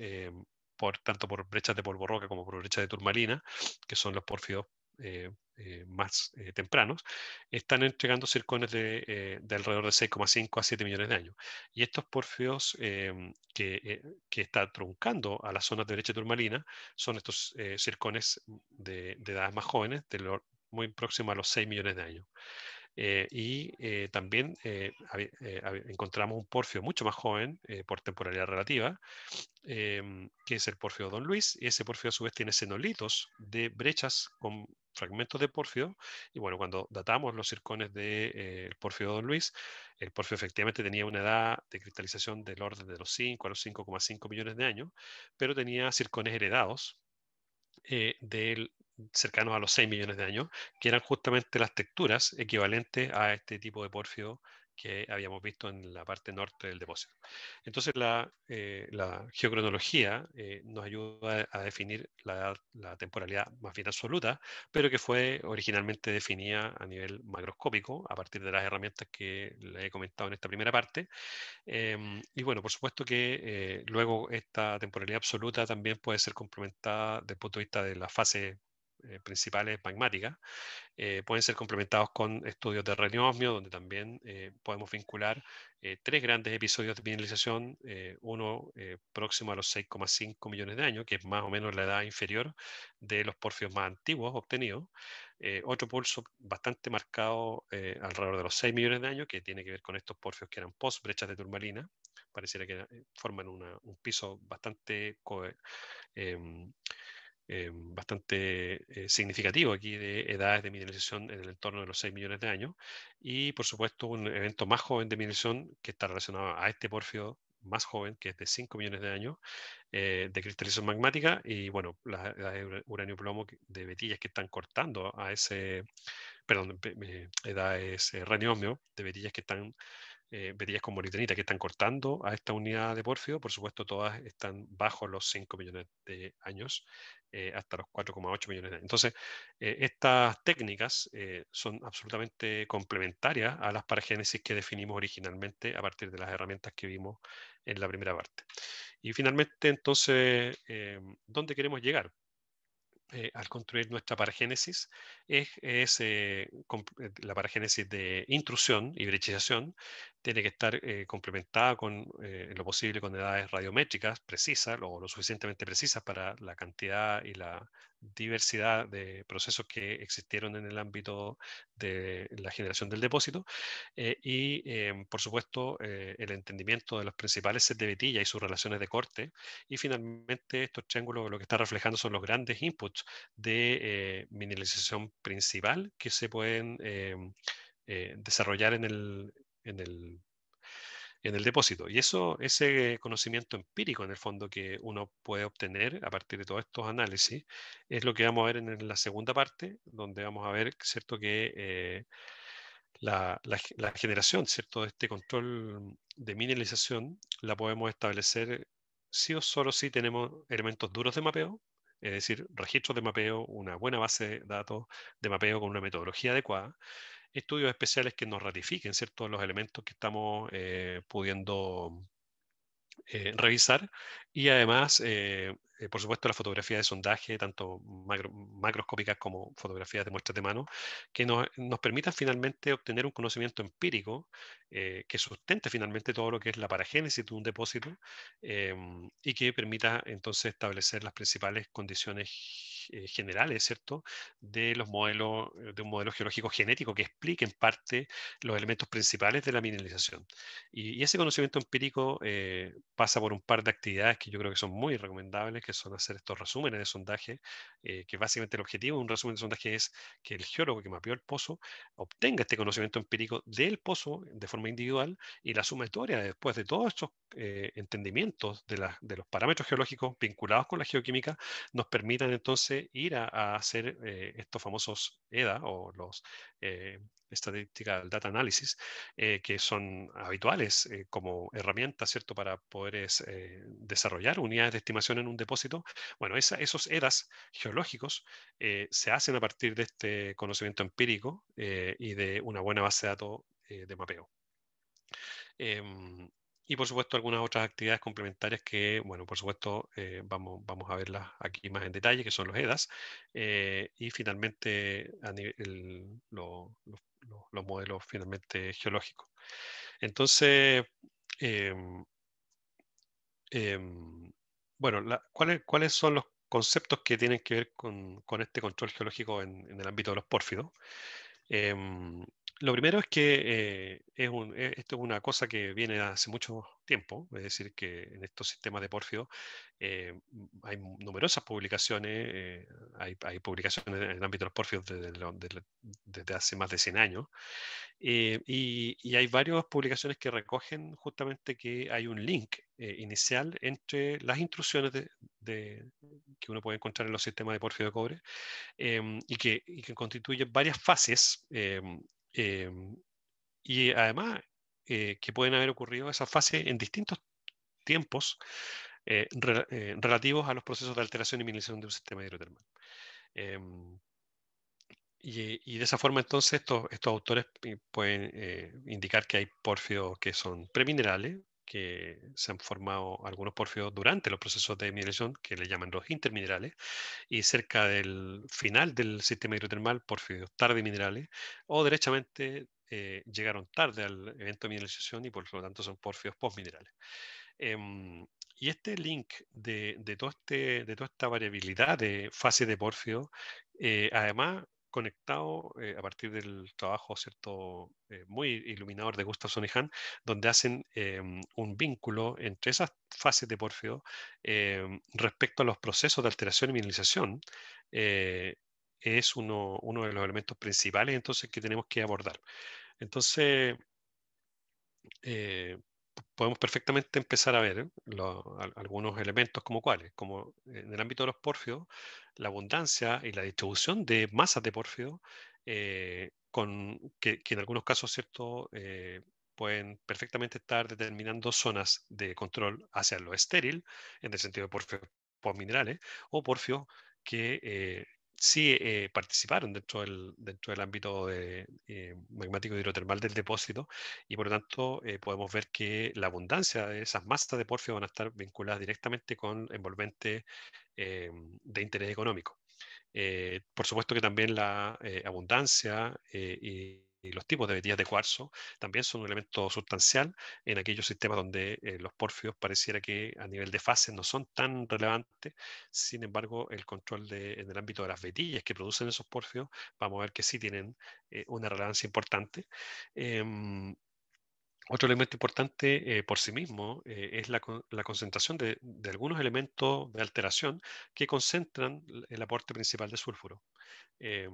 por tanto por brechas de polvorroca como por brechas de turmalina, que son los porfios eh, eh, más eh, tempranos, están entregando circones de, alrededor de 6,5 a 7 millones de años. Y estos porfios em, que, que están truncando a las zonas de derecha turmalina son estos circones de, de edades más jóvenes, muy próximos a los 6 millones de años. Eh, y eh, también eh, encontramos un porfio mucho más joven, por temporalidad relativa, em, que es el porfio Don Luis, y ese porfio a su vez tiene senolitos de brechas con fragmentos de porfio, y bueno, cuando datamos los circones del de, porfio Don Luis, el porfio efectivamente tenía una edad de cristalización del orden de los 5 a los 5,5 millones de años, pero tenía circones heredados, eh, del cercanos a los 6 millones de años, que eran justamente las texturas equivalentes a este tipo de pórfido que habíamos visto en la parte norte del depósito. Entonces la, eh, geocronología eh, nos ayuda a definir la, temporalidad más bien absoluta, pero que fue originalmente definida a nivel macroscópico a partir de las herramientas que le he comentado en esta primera parte. Em, y bueno, por supuesto que eh, luego esta temporalidad absoluta también puede ser complementada desde el punto de vista de la fase eh, principales magmáticas, eh, pueden ser complementados con estudios de renio donde también eh, podemos vincular tres grandes episodios de mineralización, uno próximo a los 6,5 millones de años, que es más o menos la edad inferior de los porfios más antiguos obtenidos, otro pulso bastante marcado alrededor de los 6 millones de años, que tiene que ver con estos porfios que eran post de turmalina, pareciera que forman un piso bastante em, eh, bastante eh, significativo aquí de edades de mineralización en el entorno de los 6 millones de años. Y por supuesto un evento más joven de mineralización que está relacionado a este pórfido más joven, que es de 5 millones de años, eh, de cristalización magmática, y bueno, las edades uranio-plomo de vetillas que están cortando a ese, perdón, edades eh, de vetillas que están eh, verías con Moritanita que están cortando a esta unidad de pórfido, Por supuesto, todas están bajo los 5 millones de años, eh, hasta los 4,8 millones de años. Entonces, eh, estas técnicas eh, son absolutamente complementarias a las paragénesis que definimos originalmente a partir de las herramientas que vimos en la primera parte. Y finalmente, entonces, ¿dónde queremos llegar? al construir nuestra paragénesis es, la paragénesis de intrusión y brechización, tiene que estar eh, complementada con, eh, lo posible con edades radiométricas precisas o lo suficientemente precisas para la cantidad y la diversidad de procesos que existieron en el ámbito de la generación del depósito eh, y, em, por supuesto, el entendimiento de los principales sets de vetilla y sus relaciones de corte. Y finalmente, estos triángulos lo que está reflejando son los grandes inputs de mineralización principal que se pueden... Em, desarrollar en el, en el, en el depósito. Y eso, ese conocimiento empírico, en el fondo, que uno puede obtener a partir de todos estos análisis, es lo que vamos a ver en la segunda parte, donde vamos a ver, ¿cierto?, que eh, la, la, generación, ¿cierto?, de este control de mineralización la podemos establecer si o solo si tenemos elementos duros de mapeo, es decir, registros de mapeo, una buena base de datos de mapeo con una metodología adecuada, estudios especiales que nos ratifiquen ciertos los elementos que estamos eh, pudiendo eh, revisar y además eh, eh, por supuesto, la fotografía de sondaje, tanto macro, macroscópicas como fotografías de muestras de mano, que nos, nos permitan finalmente obtener un conocimiento empírico eh, que sustente finalmente todo lo que es la paragénesis de un depósito em, y que permita entonces establecer las principales condiciones eh, generales, ¿cierto?, de los modelos, de un modelo geológico genético que explique en parte los elementos principales de la mineralización. Y, y ese conocimiento empírico pasa por un par de actividades que yo creo que son muy recomendables, que son hacer estos resúmenes de sondaje, eh, que básicamente el objetivo de un resumen de sondaje es que el geólogo que mapeó el pozo obtenga este conocimiento empírico del pozo de forma individual y la sumatoria después de todos estos eh, entendimientos de, los parámetros geológicos vinculados con la geoquímica nos permitan entonces ir a, hacer eh, estos famosos EDA o los estadística, del data analysis, eh, que son habituales eh, como herramienta ¿cierto?, para poder eh, desarrollar unidades de estimación en un depósito. Bueno, esos EDAS geológicos se hacen a partir de este conocimiento empírico y de una buena base de datos de mapeo. Em, y por supuesto algunas otras actividades complementarias que, bueno, por supuesto vamos, vamos a verlas aquí más en detalle, que son los EDAS. y finalmente a los los, modelos finalmente geológicos. Entonces, em, em, bueno, ¿cuáles, son los conceptos que tienen que ver con, este control geológico en, el ámbito de los pórfidos? Em, lo primero es que eh, es eh, esto es una cosa que viene hace mucho tiempo, es decir, que en estos sistemas de pórfido eh, hay numerosas publicaciones, hay, publicaciones en el ámbito de los pórfidos desde, hace más de 100 años, y, hay varias publicaciones que recogen justamente que hay un link inicial entre las intrusiones de, que uno puede encontrar en los sistemas de pórfido de cobre em, y que, y, que, constituyen varias fases em, Em, y además, eh, que pueden haber ocurrido esas fases en distintos tiempos eh, eh, relativos a los procesos de alteración y minimización de un sistema hidrotermal. Em, y, de esa forma, entonces, estos, estos autores pueden indicar que hay pórfidos que son preminerales, que se han formado algunos porfios durante los procesos de mineralización que le llaman los interminerales, y cerca del final del sistema hidrotermal, porfios tarde minerales, o derechamente eh, llegaron tarde al evento de mineralización y por lo tanto son porfios postminerales. Em, y este link de, de, todo este, de toda esta variabilidad de fase de porfío eh, además conectado eh, a partir del trabajo cierto eh, muy iluminador de Gustav Sonihan, donde hacen em, un vínculo entre esas fases de Pórfido em, respecto a los procesos de alteración y mineralización. Eh, es uno, uno, de los elementos principales entonces que tenemos que abordar. Entonces, podemos perfectamente empezar a ver ¿eh? algunos elementos como cuáles, como en el ámbito de los pórfidos, la abundancia y la distribución de masas de porfio eh, con, que, en algunos casos, ¿cierto? Eh, pueden perfectamente estar determinando zonas de control hacia lo estéril, en el sentido de por minerales, o porfio que sí eh, participaron dentro del, dentro del ámbito eh, magmático hidrotermal del depósito y por lo tanto eh, podemos ver que la abundancia de esas masas de porfio van a estar vinculadas directamente con envolventes de interés económico. por supuesto que también la abundancia y y los tipos de vetillas de cuarzo también son un elemento sustancial en aquellos sistemas donde eh, los pórfidos pareciera que a nivel de fase no son tan relevantes. Sin embargo, el control de, en el ámbito de las vetillas que producen esos pórfidos, vamos a ver que sí tienen eh, una relevancia importante. Em, otro elemento importante eh, por sí mismo es la, concentración de, algunos elementos de alteración que concentran el aporte principal de sulfuro. Eh,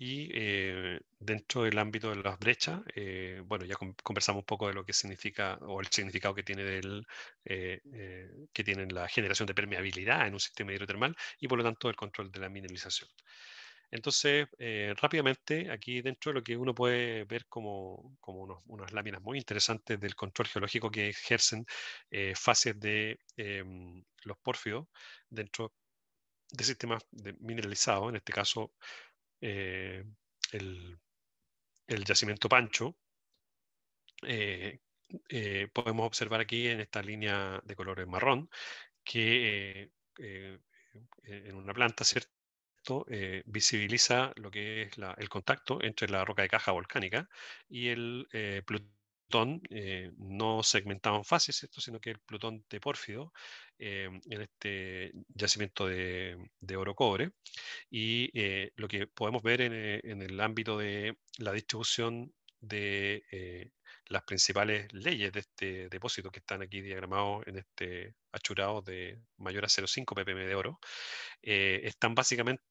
y eh, dentro del ámbito de las brechas, eh, bueno, ya conversamos un poco de lo que significa o el significado que tiene del, eh, que tienen la generación de permeabilidad en un sistema hidrotermal y por lo tanto el control de la mineralización. Entonces, rápidamente, aquí dentro lo que uno puede ver como, unas láminas muy interesantes del control geológico que ejercen fases de los pórfidos dentro de sistemas mineralizados, en este caso eh, el, yacimiento Pancho, eh, eh, podemos observar aquí en esta línea de colores marrón que en una planta, ¿cierto? visibiliza lo que es el contacto entre la roca de caja volcánica y el plutón Plutón eh, no segmentaban fases, esto, sino que el Plutón de pórfido eh, en este yacimiento de, oro cobre. Y eh, lo que podemos ver en, en, el ámbito de la distribución de las principales leyes de este depósito que están aquí diagramados en este achurado de mayor a 0,5 ppm de oro, están básicamente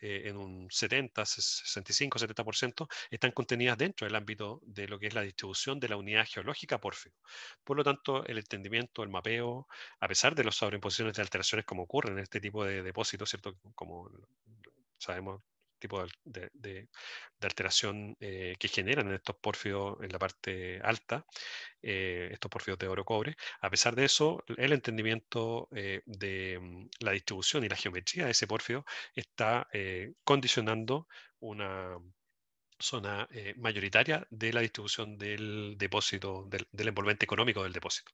eh, en un 70, 65, 70%, están contenidas dentro del ámbito de lo que es la distribución de la unidad geológica pórfido. Por lo tanto, el entendimiento, el mapeo, a pesar de las sobreimposiciones de alteraciones como ocurren en este tipo de depósitos, ¿cierto? Como sabemos tipo de, alteración eh, que generan estos pórfidos en la parte alta, eh, estos pórfidos de oro-cobre. A pesar de eso, el entendimiento eh, de mm, la distribución y la geometría de ese pórfido está condicionando una zona mayoritaria de la distribución del depósito, del, envolvente económico del depósito.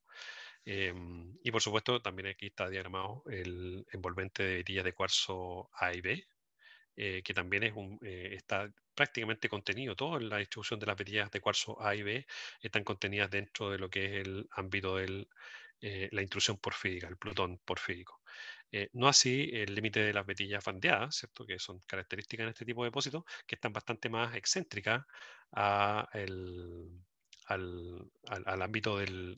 y por supuesto, también aquí está diagramado el envolvente de vetillas de cuarzo A y B, eh, que también es un, eh, está prácticamente contenido. toda la distribución de las vetillas de cuarzo A y B están contenidas dentro de lo que es el ámbito de eh, la intrusión porfídica, el plutón porfídico. no así el límite de las vetillas bandeadas, ¿cierto? que son características en este tipo de depósitos, que están bastante más excéntricas a el, al, ámbito del,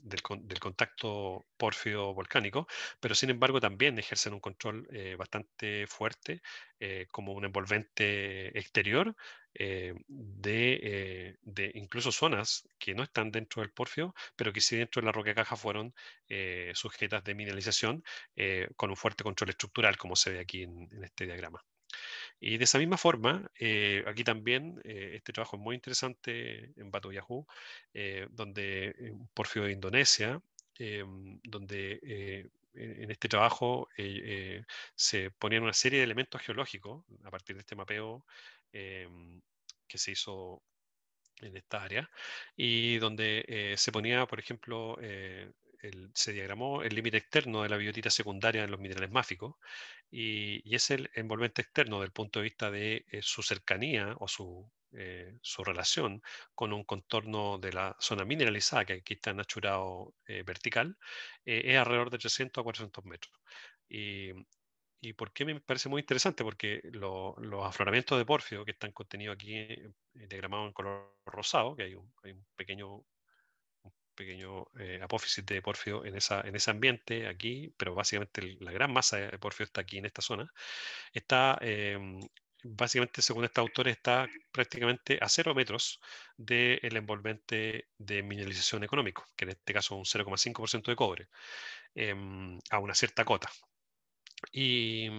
contacto pórfido volcánico, pero sin embargo también ejercen un control eh, bastante fuerte eh, como un envolvente exterior eh, de, incluso zonas que no están dentro del porfio, pero que sí dentro de la roca caja fueron sujetas de mineralización con un fuerte control estructural, como se ve aquí en este diagrama. Y de esa misma forma, eh, aquí también eh, este trabajo es muy interesante en Batu eh, donde un de Indonesia, donde e-, en este trabajo se ponían una serie de elementos geológicos a partir de este mapeo que se hizo en esta área, y donde se ponía, por ejemplo, se diagramó el límite externo de la biotita secundaria en los minerales máficos y, es el envolvente externo del punto de vista de eh, su cercanía o eh, su, relación con un contorno de la zona mineralizada, que aquí está enachurado eh, vertical, es alrededor de 300 a 400 metros. Y, por qué me parece muy interesante? Porque los afloramientos de pórfido que están contenidos aquí, diagramados en color rosado, que hay un pequeño pequeño eh, apófisis de Porfio en, esa, en ese ambiente aquí, pero básicamente la gran masa de Porfio está aquí en esta zona, está em, básicamente, según estos autores, está prácticamente a cero metros del envolvente de mineralización económico, que en este caso es un 0,5% de cobre, em, a una cierta cota. Y,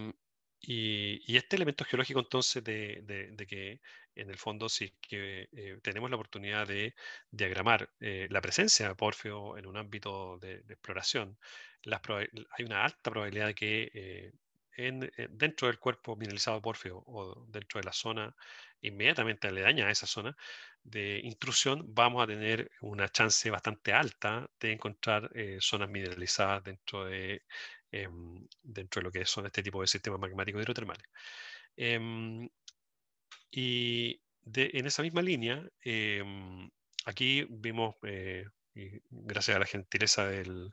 este elemento geológico entonces de, de, de, que en el fondo, si que eh, tenemos la oportunidad de diagramar eh, la presencia de Porfio en un ámbito de, exploración, las hay una alta probabilidad de que eh, en, dentro del cuerpo mineralizado de Porfio o dentro de la zona inmediatamente aledaña a esa zona de intrusión, vamos a tener una chance bastante alta de encontrar zonas mineralizadas dentro de, em, dentro de lo que son este tipo de sistemas magmáticos hidrotermales. Em, y en esa misma línea, eh, aquí vimos, eh, gracias a la gentileza del,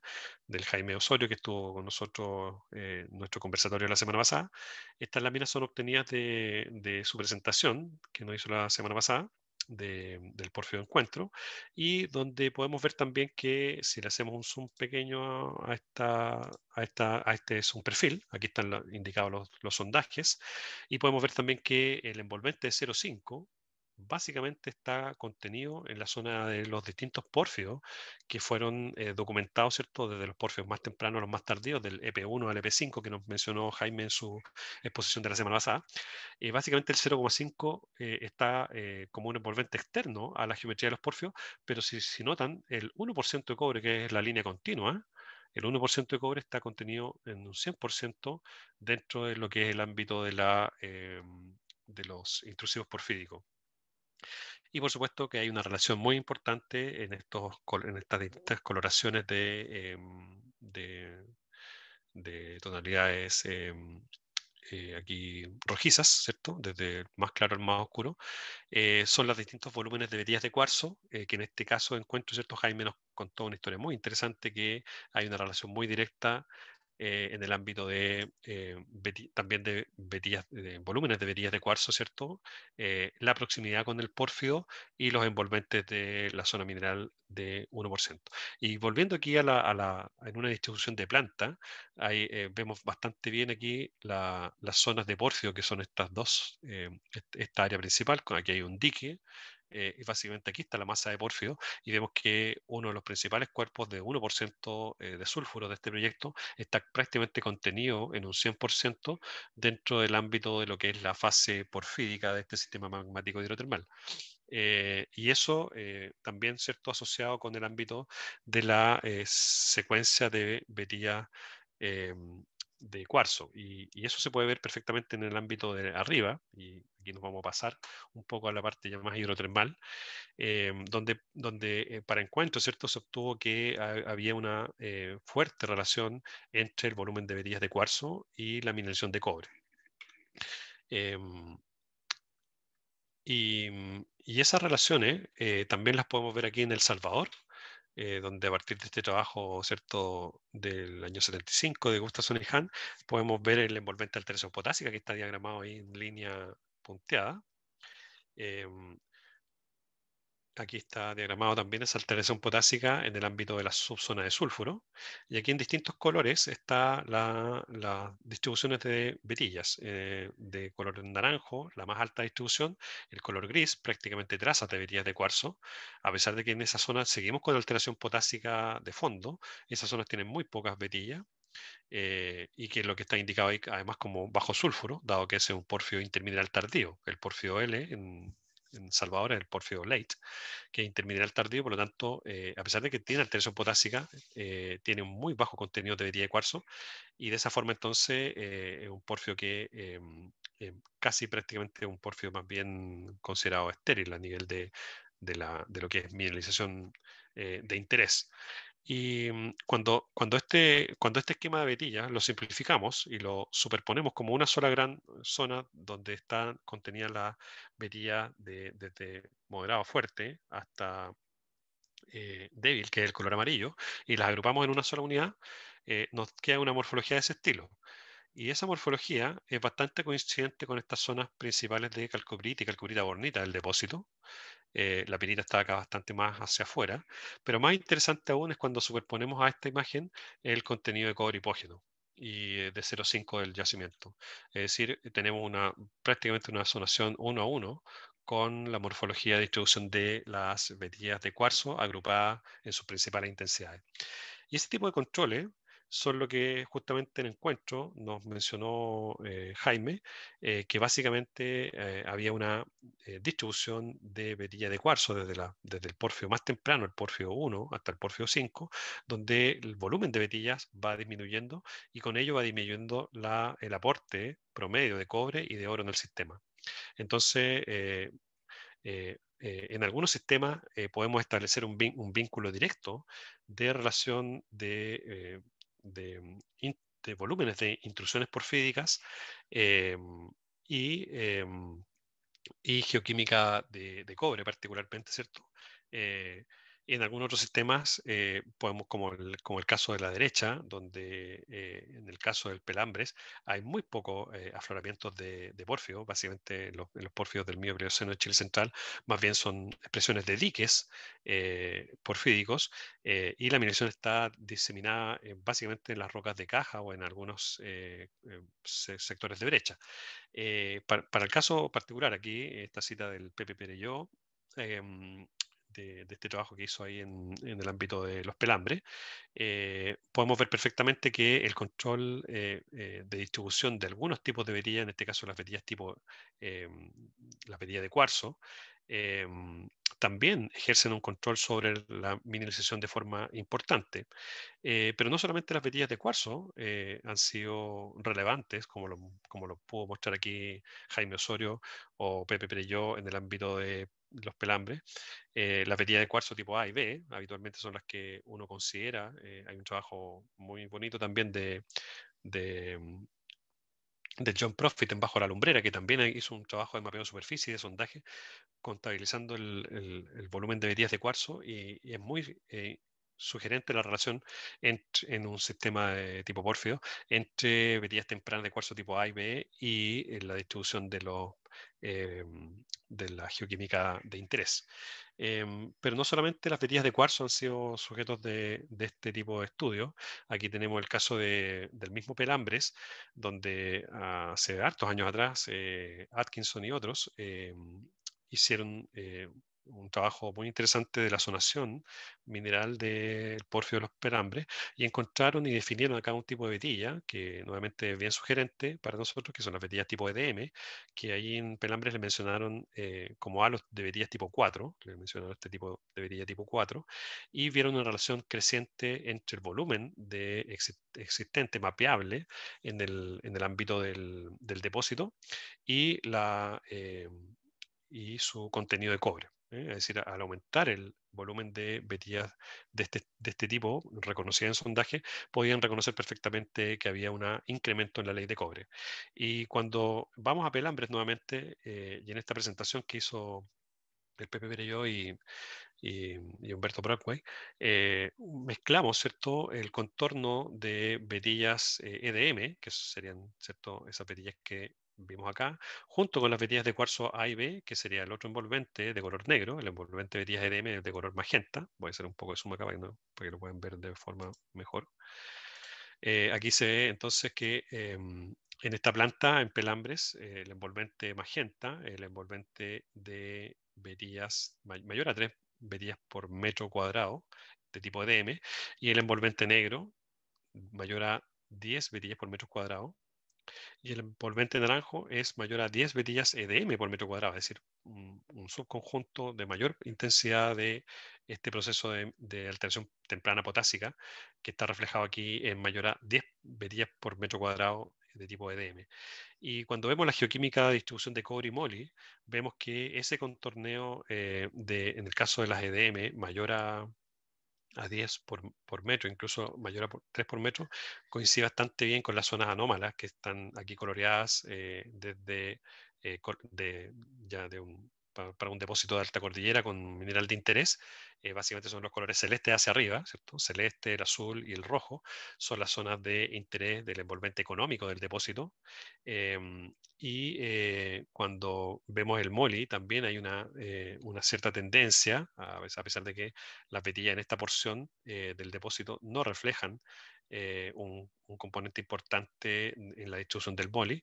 Jaime Osorio, que estuvo con nosotros eh, en nuestro conversatorio la semana pasada, estas láminas son obtenidas de, de su presentación que nos hizo la semana pasada del Porfio de Encuentro, y donde podemos ver también que si le hacemos un zoom pequeño a, esta, a, esta, este es un perfil, aquí están indicados los, los, sondajes, y podemos ver también que el envolvente de 0,5 básicamente está contenido en la zona de los distintos pórfidos que fueron eh, documentados, ¿cierto? Desde los pórfidos más tempranos a los más tardíos, del EP1 al EP5 que nos mencionó Jaime en su exposición de la semana pasada. Eh, básicamente el 0,5 eh, está como un envolvente externo a la geometría de los porfios, pero si, si notan, el 1% de cobre, que es la línea continua, el 1% de cobre está contenido en un 100% dentro de lo que es el ámbito de la de los intrusivos porfídicos. Y por supuesto que hay una relación muy importante en, estas distintas coloraciones de, em, tonalidades em, eh, aquí rojizas, Desde el más claro al más oscuro, eh, son los distintos volúmenes de vetillas de cuarzo, eh, que en este caso encuentro, ¿cierto? Jaime nos contó una historia muy interesante que hay una relación muy directa eh, en el ámbito de eh, también de, volúmenes de vetillas de cuarzo, ¿cierto? Eh, la proximidad con el pórfido y los envolventes de la zona mineral de 1%. Y volviendo aquí a la, en una distribución de planta, ahí vemos bastante bien aquí las zonas de pórfido, que son estas dos, esta área principal, con aquí hay un dique, eh, y básicamente aquí está la masa de pórfido, y vemos que uno de los principales cuerpos de 1% eh, de sulfuro de este proyecto está prácticamente contenido en un 100% dentro del ámbito de lo que es la fase porfídica de este sistema magmático hidrotermal. Eh, y eso también cierto asociado con el ámbito de la secuencia de eh, de cuarzo y, y, eso se puede ver perfectamente en el ámbito de arriba y aquí nos vamos a pasar un poco a la parte ya más hidrotermal, eh, donde, donde eh, para encuentro, ¿cierto? Se obtuvo que ah, había una eh, fuerte relación entre el volumen de verillas de cuarzo y la mineración de cobre. Em, y, esas relaciones también las podemos ver aquí en El Salvador, donde a partir de este trabajo cierto del año 75 de Gustavo y podemos ver el envolvente de alteración potásica que está diagramado ahí en línea punteada. Em, aquí está diagramado también esa alteración potásica en el ámbito de la subzona de sulfuro. Y aquí en distintos colores están las la distribuciones de vetillas eh, de color naranjo, la más alta distribución, el color gris, prácticamente trazas de vetillas de cuarzo, a pesar de que en esa zona seguimos con alteración potásica de fondo, esas zonas tienen muy pocas vetillas, eh, y que es lo que está indicado ahí además como bajo sulfuro, dado que ese es un porfio intermineral tardío. El porfio L en, Salvador es el porfio late, que es intermineral tardío, por lo tanto, eh, a pesar de que tiene alteración potásica, eh, tiene un muy bajo contenido de betilla y cuarzo y de esa forma entonces es un porfio que casi prácticamente es un porfio más bien considerado estéril a nivel de, de, la, de lo que es mineralización de interés. Y mm, cuando, cuando, este, cuando este esquema de vetillas lo simplificamos y lo superponemos como una sola gran zona donde está contenida la vetilla de, desde moderado fuerte hasta eh, débil, que es el color amarillo, y las agrupamos en una sola unidad, eh, nos queda una morfología de ese estilo. Y esa morfología es bastante coincidente con estas zonas principales de calcobrita y calcobrita bornita del depósito, eh, la pirita está acá bastante más hacia afuera, pero más interesante aún es cuando superponemos a esta imagen el contenido de cobre hipógeno y eh, de 0,5 del yacimiento. Es decir, tenemos una, prácticamente una zonación 1 a 1 con la morfología de distribución de las vetillas de cuarzo agrupadas en sus principales intensidades. Y este tipo de controles son lo que justamente en el encuentro nos mencionó eh, Jaime, eh, que básicamente eh, había una distribución de vetilla de cuarzo desde, la, desde el porfio más temprano, el porfio 1 hasta el porfio 5, donde el volumen de vetillas va disminuyendo y con ello va disminuyendo la, el aporte promedio de cobre y de oro en el sistema. Entonces, en algunos sistemas podemos establecer un, vínculo directo de relación de Mm, de, volúmenes de intrusiones porfídicas em, y, em, y, geoquímica de, de, cobre particularmente, ¿cierto? Eh, en algunos otros sistemas, eh, podemos, como el, como el caso de la derecha, donde eh, en el caso del pelambres hay muy pocos eh, afloramientos de, de, porfio, básicamente los, los porfios del mío Plioceno de Chile Central, más bien son expresiones de diques porfídicos, y la mineración está diseminada básicamente en las rocas de caja o en algunos sectores de brecha. Para, para, el caso particular, aquí, esta cita del Pepe Perelló, em, de, este trabajo que hizo ahí en, el ámbito de los pelambres, eh, podemos ver perfectamente que el control eh, eh, de distribución de algunos tipos de vetillas, en este caso las vetillas tipo las verillas de cuarzo, también ejercen un control sobre la mineralización de forma importante. pero no solamente las vetillas de cuarzo han sido relevantes, como como lo pudo mostrar aquí Jaime Osorio o Pepe Perelló en el ámbito de los pelambres. Eh, las vetillas de cuarzo tipo A y B habitualmente son las que uno considera. Eh, hay un trabajo muy bonito también de, mm, de, John Profit en Bajo la Lumbrera, que también hizo un trabajo de mapeo de superficie y de sondaje, contabilizando el, volumen de vetillas de cuarzo y, es muy eh, sugerente la relación en un sistema tipo pórfido entre vetillas tempranas de cuarzo tipo A y B y la distribución de los eh, de la geoquímica de interés. Eh, pero no solamente las baterías de cuarzo han sido sujetos de, este tipo de estudios. Aquí tenemos el caso del mismo Pelambres, donde ah, hace hartos años atrás eh, Atkinson y otros hicieron un trabajo muy interesante de la zonación mineral del porfio de los perambres y encontraron y definieron acá un tipo de vetilla que nuevamente es bien sugerente para nosotros, que son las vetillas tipo EDM, que ahí en Perambres le mencionaron eh, como halos de vetillas tipo 4, le mencionaron este tipo de vetilla tipo 4, y vieron una relación creciente entre el volumen de existente mapeable en el, ámbito del, depósito y, la, eh, y su contenido de cobre. ¿eh? es decir, al aumentar el volumen de vetillas este, de este, tipo, reconocida en sondaje, podían reconocer perfectamente que había un incremento en la ley de cobre. Y cuando vamos a Pelambres nuevamente, eh, y en esta presentación que hizo el Pepe Perello y, y, Humberto Brockway, eh, mezclamos ¿cierto? el contorno de vetillas EDM, e que serían ¿cierto? esas vetillas que vimos acá, junto con las vetillas de cuarzo A y B, que sería el otro envolvente de color negro, el envolvente de vetillas EDM de color magenta, voy a hacer un poco de suma acá para que, lo puedan ver de forma mejor. Eh, aquí se ve entonces que em, en esta planta, en pelambres, eh, el envolvente magenta, el envolvente de vetillas, mayor a 3 vetillas por metro cuadrado de tipo e DM, y el envolvente negro mayor a 10 vetillas por metro cuadrado y el envolvente naranjo es mayor a 10 vetillas EDM por metro cuadrado, es decir, un, subconjunto de mayor intensidad de este proceso de, alteración temprana potásica, que está reflejado aquí en mayor a 10 vetillas por metro cuadrado de tipo EDM. Y cuando vemos la geoquímica de distribución de cobre y moli, vemos que ese contorneo, eh, de, en el caso de las EDM, mayor a a 10 por, por metro, incluso mayor a por, 3 por metro, coincide bastante bien con las zonas anómalas que están aquí coloreadas eh, desde eh, de, ya de un para, un depósito de alta cordillera con mineral de interés, eh, básicamente son los colores celeste hacia arriba, ¿cierto? Celeste, el azul y el rojo son las zonas de interés del envolvente económico del depósito. Em, y eh, cuando vemos el MOLI, también hay una, eh, cierta tendencia, a, pesar de que las petillas en esta porción del depósito no reflejan un, componente importante en la distribución del moli,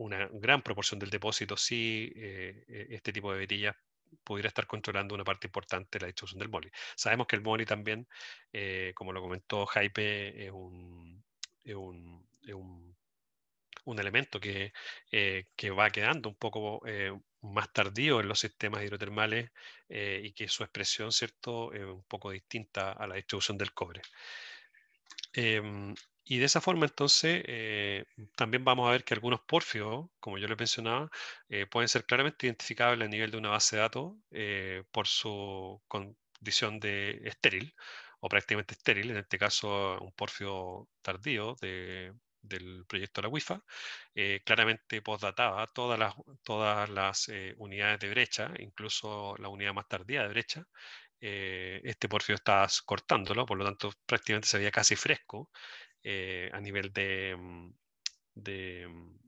una gran proporción del depósito si eh, e-, este tipo de verillas pudiera estar controlando una parte importante de la distribución del MOLI. Sabemos que el MOLI también, eh, como lo comentó Jaipe, es un, elemento eh, que, va quedando un poco más tardío en los sistemas hidrotermales y que su expresión, ¿cierto?, es un poco distinta a la distribución del cobre. Em, y de esa forma, entonces, eh, también vamos a ver que algunos porfios, como yo les mencionaba, eh, pueden ser claramente identificables a nivel de una base de datos eh, por su condición de estéril o prácticamente estéril, en este caso un porfio tardío del proyecto de la WIFA, claramente postdataba todas las, todas las unidades de brecha, incluso la unidad más tardía de brecha, este porfio está cortándolo, por lo tanto prácticamente se veía casi fresco eh, a nivel de, mm, mm,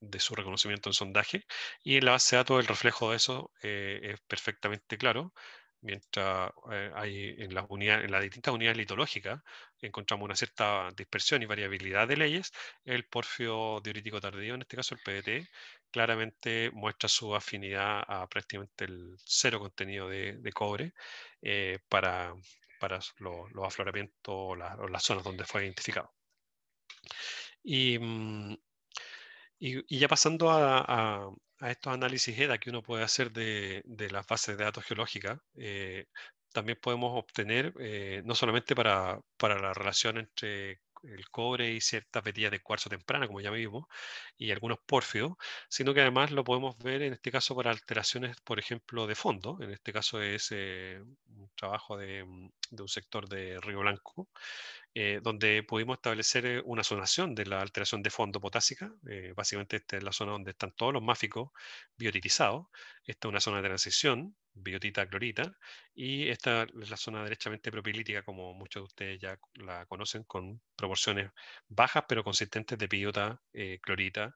de, su reconocimiento en sondaje. Y en la base de datos el reflejo de eso eh, es perfectamente claro. Mientras eh, hay en las, unidades, en las distintas unidades litológicas encontramos una cierta dispersión y variabilidad de leyes, el porfio diurítico tardío, en este caso el PDT, claramente muestra su afinidad a prácticamente el cero contenido de, cobre para, para los, afloramientos o, las zonas donde fue identificado. Y, mm, ya pasando a, estos análisis EDA que uno puede hacer de, las bases de datos geológicas, eh, también podemos obtener, eh, no solamente para, la relación entre el cobre y ciertas vetillas de cuarzo temprana, como ya vimos, y algunos pórfidos, sino que además lo podemos ver en este caso para alteraciones, por ejemplo, de fondo. En este caso es eh, un trabajo de, mm, de un sector de Río Blanco, eh, donde pudimos establecer eh, una zonación de la alteración de fondo potásica. Eh, básicamente esta es la zona donde están todos los máficos biotitizados. Esta es una zona de transición, biotita clorita, y esta es la zona derechamente propilítica, como muchos de ustedes ya la conocen, con proporciones bajas pero consistentes de biota clorita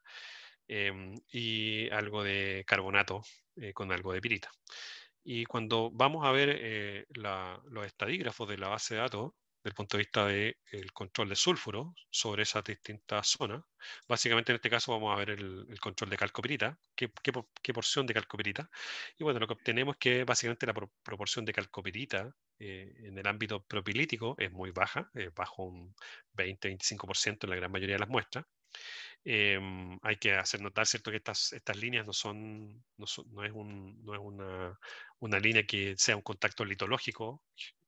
em, y algo de carbonato con algo de pirita. Y cuando vamos a ver eh, los estadígrafos de la base de datos, desde el punto de vista del el control de sulfuro sobre esas distintas zonas, básicamente en este caso vamos a ver el, control de calcopirita, qué, qué, porción de calcopirita. Y bueno, lo que obtenemos es que básicamente la proporción de calcopirita eh, en el ámbito propilítico es muy baja, eh, bajo un 20-25% en la gran mayoría de las muestras. Em, hay que hacer notar, ¿cierto?, que estas, estas líneas no son, no, es, no es una, una línea que sea un contacto litológico,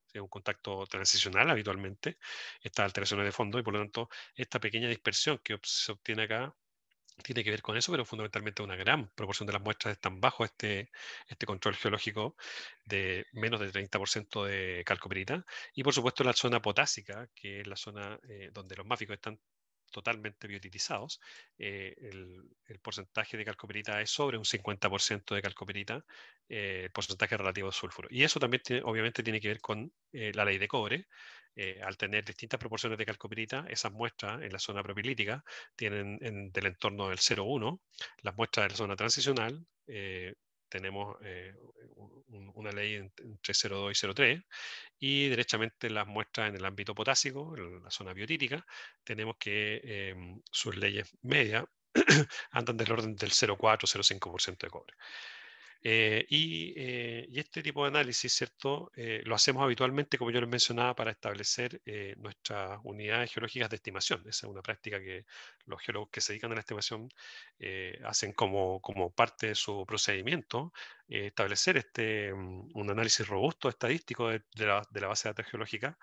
sea un contacto transicional habitualmente, estas alteraciones de fondo, y por lo tanto esta pequeña dispersión que se obtiene acá tiene que ver con eso, pero fundamentalmente una gran proporción de las muestras están bajo este, este control geológico de menos del 30% de calcopirita, Y por supuesto la zona potásica, que es la zona eh, donde los máficos están totalmente biotitizados, eh, el, porcentaje de calcopirita es sobre un 50% de calcopirita eh, el porcentaje relativo de sulfuro. Y eso también obviamente tiene que ver con eh, la ley de cobre. al tener distintas proporciones de calcopirita esas muestras en la zona propilítica tienen del entorno del 0,1, las muestras de la zona transicional tenemos eh, una ley entre 02 y 03, y derechamente las muestras en el ámbito potásico, en la zona biotítica, tenemos que em, sus leyes medias andan del orden del 0,4-0,5% de cobre. Eh, eh, y, este tipo de análisis, ¿cierto? Eh, lo hacemos habitualmente, como yo les mencionaba, para establecer nuestras unidades geológicas de estimación. Esa es una práctica que los geólogos que se dedican a la estimación hacen como, parte de su procedimiento, establecer este, mm, un análisis robusto estadístico de, la, de la, base de datos geológica.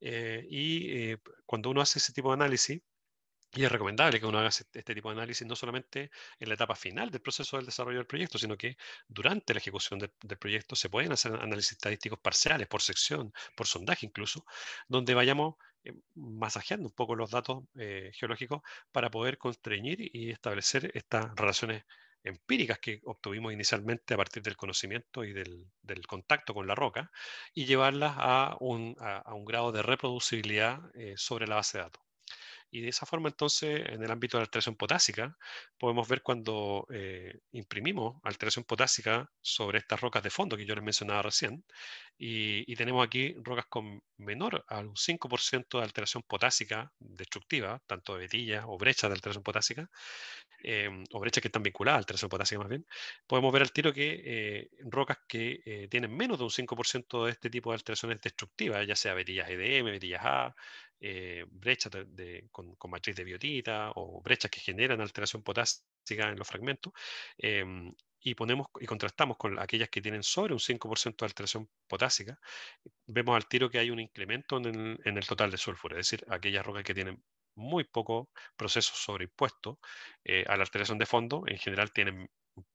y cuando uno hace ese tipo de análisis, y es recomendable que uno haga este, este tipo de análisis no solamente en la etapa final del proceso del desarrollo del proyecto, sino que durante la ejecución del, proyecto se pueden hacer análisis estadísticos parciales, por sección, por sondaje incluso, donde vayamos eh, masajeando un poco los datos eh, geológicos para poder constreñir y establecer estas relaciones empíricas que obtuvimos inicialmente a partir del conocimiento y del, contacto con la roca y llevarlas a un, grado de reproducibilidad eh, sobre la base de datos. Y de esa forma, entonces, en el ámbito de la alteración potásica, podemos ver cuando eh, imprimimos alteración potásica sobre estas rocas de fondo que yo les mencionaba recién, y, tenemos aquí rocas con menor a un 5% de alteración potásica destructiva, tanto de vetillas o brechas de alteración potásica, em, o brechas que están vinculadas a alteración potásica más bien, podemos ver al tiro que eh, rocas que eh, tienen menos de un 5% de este tipo de alteraciones destructivas, ya sea vetillas EDM, vetillas A, eh, brechas con, matriz de biotita o brechas que generan alteración potásica en los fragmentos em, y, ponemos, y contrastamos con aquellas que tienen sobre un 5% de alteración potásica, vemos al tiro que hay un incremento en el, total de sulfuro, es decir, aquellas rocas que tienen muy poco proceso sobreimpuesto eh, a la alteración de fondo, en general tienen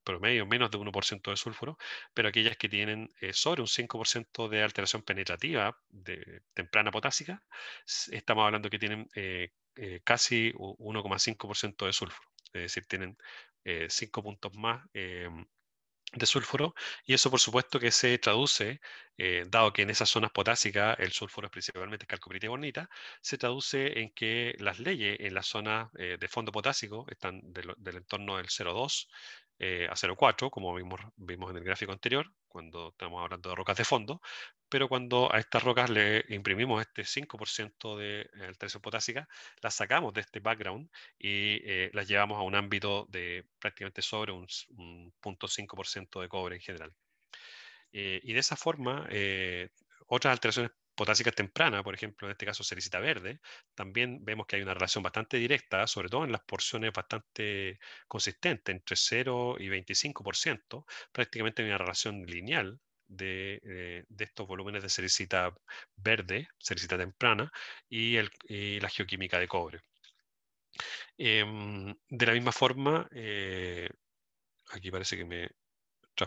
promedio menos de 1% de sulfuro, pero aquellas que tienen eh, sobre un 5% de alteración penetrativa de, temprana potásica, estamos hablando que tienen eh, eh, casi 1,5% de sulfuro, es decir, tienen 5 puntos más de sulfuro y eso por supuesto que se traduce, dado que en esas zonas potásicas el sulfuro es principalmente calcoprita y bornita, se traduce en que las leyes en las zonas de fondo potásico están del entorno del 0,2 eh, a 0,4, como vimos, vimos en el gráfico anterior, cuando estamos hablando de rocas de fondo, pero cuando a estas rocas le imprimimos este 5% de eh, alteración potásica, las sacamos de este background y eh, las llevamos a un ámbito de prácticamente sobre un, 0.5% de cobre en general. y de esa forma, otras alteraciones potásica temprana, por ejemplo, en este caso cericita verde, también vemos que hay una relación bastante directa, sobre todo en las porciones bastante consistentes entre 0 y 25%, prácticamente hay una relación lineal de, eh, estos volúmenes de cerecita verde, cericita temprana, y, la geoquímica de cobre. Em, de la misma forma, eh, aquí parece que me,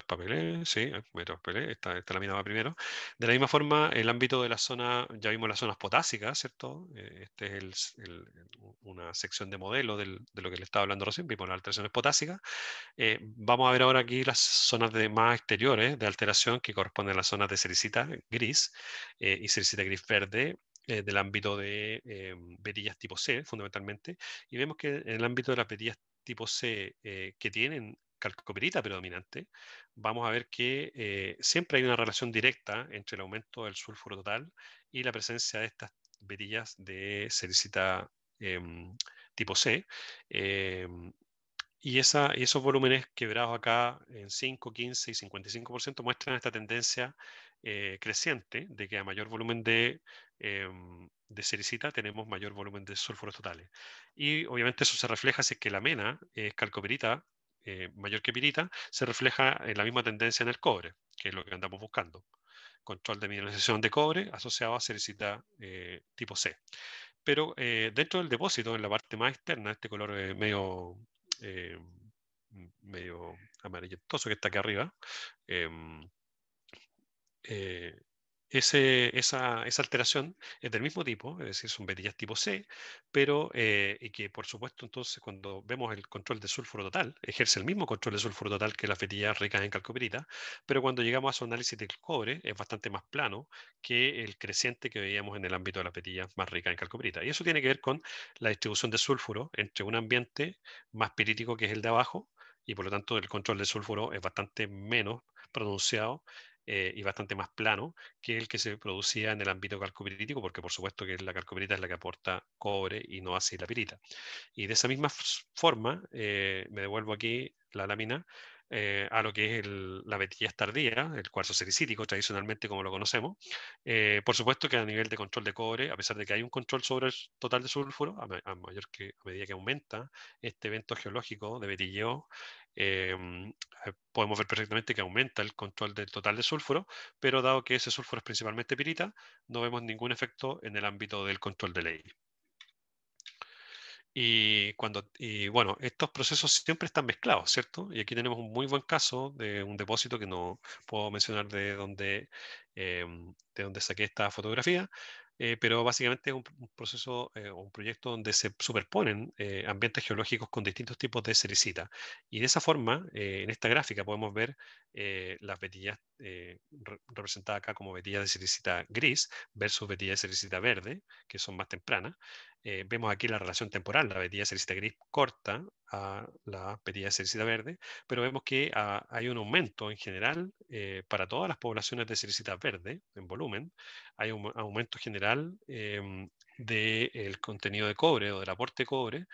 papeles, sí, metros, eh, papeles. esta, primero. De la misma forma, el ámbito de la zona, ya vimos las zonas potásicas, ¿cierto? Esta eh, este es una sección de modelo del, de lo que le estaba hablando recién, vimos las alteraciones potásicas. Eh, vamos a ver ahora aquí las zonas de más exteriores de alteración que corresponden a las zonas de sericita gris y sericita gris verde, del ámbito de eh, tipo C, fundamentalmente, y vemos que en el ámbito de las verillas tipo C que tienen calcopirita predominante, vamos a ver que eh, siempre hay una relación directa entre el aumento del sulfuro total y la presencia de estas verillas de sericita em, tipo C. Em, y esos volúmenes quebrados acá en 5, 15 y 55% muestran esta tendencia eh, creciente de que a mayor volumen de, eh, tenemos mayor volumen de sulfuros totales. Y obviamente eso se refleja si es que la mena es calcoperita eh, mayor que pirita, se refleja en la misma tendencia en el cobre, que es lo que andamos buscando. Control de mineralización de cobre asociado a sericita eh, tipo C. Pero eh, dentro del depósito, en la parte más externa, este color medio, medio amarillentoso que está aquí arriba, em, esa, alteración es del mismo tipo, es decir, son vetillas tipo C, pero eh, y que por supuesto entonces cuando vemos el control de sulfuro total, ejerce el mismo control de sulfuro total que las vetillas ricas en calcopirita, pero cuando llegamos a su análisis del cobre es bastante más plano que el creciente que veíamos en el ámbito de las vetillas más ricas en calcopirita Y eso tiene que ver con la distribución de sulfuro entre un ambiente más pirítico que es el de abajo, y por lo tanto el control de sulfuro es bastante menos pronunciado eh, y bastante más plano que el que se producía en el ámbito calcopirítico, porque por supuesto que la calcopirita es la que aporta cobre y no así la pirita. Y de esa misma forma, eh, me devuelvo aquí la lámina eh, a lo que es la betillas tardía, el cuarzo sericítico, tradicionalmente como lo conocemos. por supuesto que a nivel de control de cobre, a pesar de que hay un control sobre el total de sulfuro, a, mayor que a medida que aumenta este evento geológico de betilleo, Em, eh, podemos ver perfectamente que aumenta el control del total de sulfuro, pero dado que ese sulfuro es principalmente pirita, no vemos ningún efecto en el ámbito del control de ley. Y, cuando, bueno, estos procesos siempre están mezclados, ¿cierto? Y aquí tenemos un muy buen caso de un depósito que no puedo mencionar de dónde, em, de dónde saqué esta fotografía, eh, pero básicamente es un, proceso eh, o un proyecto donde se superponen eh, ambientes geológicos con distintos tipos de sericita. Y de esa forma, en esta gráfica podemos ver eh, las vetillas eh, representadas acá como vetillas de silicita gris versus vetillas de silicita verde, que son más tempranas. Eh, vemos aquí la relación temporal, la vetilla de silicita gris corta a la vetilla de silicita verde, pero vemos que ah, hay un aumento en general para todas las poblaciones de silicita verde en volumen, hay un aumento general em, del contenido de cobre o del aporte de cobre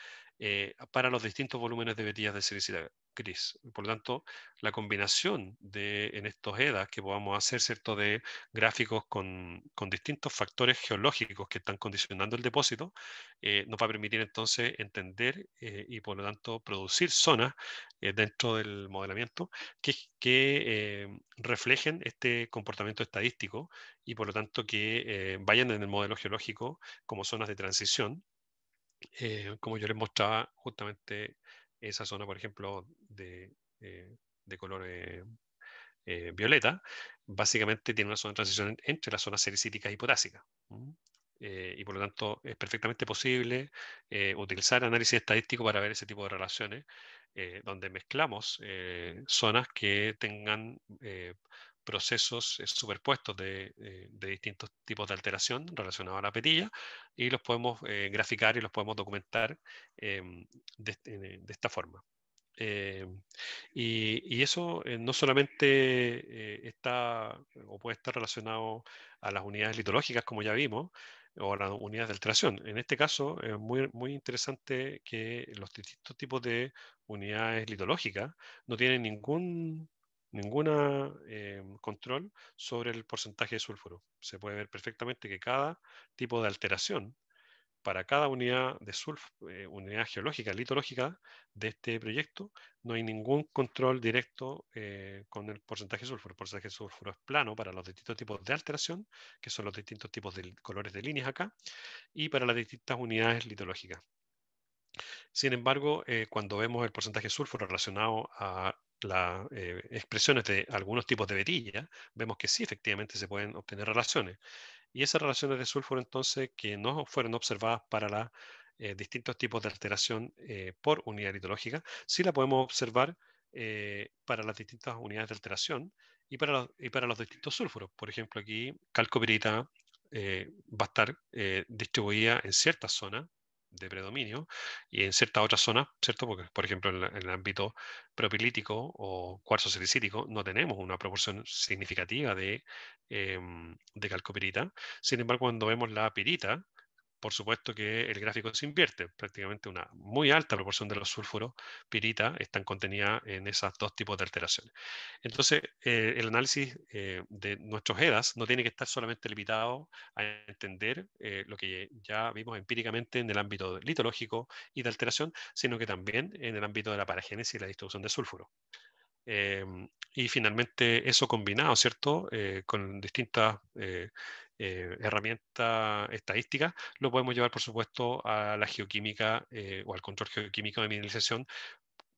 eh, para los distintos volúmenes de vetillas de silicida gris. Por lo tanto, la combinación de, en estos EDAs que podamos hacer, ¿cierto?, de gráficos con, distintos factores geológicos que están condicionando el depósito, eh, nos va a permitir entonces entender eh, y, por lo tanto, producir zonas dentro del modelamiento que reflejen este comportamiento estadístico y, por lo tanto, que vayan en el modelo geológico como zonas de transición eh, como yo les mostraba, justamente esa zona, por ejemplo, de, eh, color eh, violeta, básicamente tiene una zona de transición entre las zonas sericíticas y potásicas. y por lo tanto, es perfectamente posible utilizar análisis estadístico para ver ese tipo de relaciones, donde mezclamos zonas que tengan procesos eh, superpuestos eh, de, distintos tipos de alteración relacionados a la petilla y los podemos eh, graficar y los podemos documentar em, este, de, esta forma. Em, y, eso no solamente está o puede estar relacionado a las unidades litológicas, como ya vimos, o a las unidades de alteración. En este caso, es muy, muy interesante que los distintos tipos de unidades litológicas no tienen ningún ningún eh, control sobre el porcentaje de sulfuro. Se puede ver perfectamente que cada tipo de alteración para cada unidad de sulf, eh, unidad geológica, litológica de este proyecto, no hay ningún control directo eh, con el porcentaje de sulfuro. El porcentaje de sulfuro es plano para los distintos tipos de alteración, que son los distintos tipos de colores de líneas acá, y para las distintas unidades litológicas. Sin embargo, cuando vemos el porcentaje de sulfuro relacionado a las eh, expresiones de algunos tipos de vetilla vemos que sí, efectivamente, se pueden obtener relaciones. Y esas relaciones de sulfuro, entonces, que no fueron observadas para los eh, distintos tipos de alteración eh, por unidad litológica, sí la podemos observar para las distintas unidades de alteración y para los, y para los distintos sulfuros. Por ejemplo, aquí calcopirita va a estar distribuida en ciertas zonas de predominio y en ciertas otras zonas, ¿cierto? Porque, por ejemplo, en, el ámbito propilítico o cuarzo silicítico no tenemos una proporción significativa de, em, de calcopirita. Sin embargo, cuando vemos la pirita, por supuesto que el gráfico se invierte. Prácticamente una muy alta proporción de los sulfuros pirita están contenidas en esos dos tipos de alteraciones. Entonces, eh, el análisis eh, de nuestros EDAS no tiene que estar solamente limitado a entender eh, lo que ya vimos empíricamente en el ámbito litológico y de alteración, sino que también en el ámbito de la paragénesis y la distribución de sulfuro. Em, y finalmente eso combinado, ¿cierto? con distintas eh, herramienta estadística, lo podemos llevar, por supuesto, a la geoquímica eh, o al control geoquímico de mineralización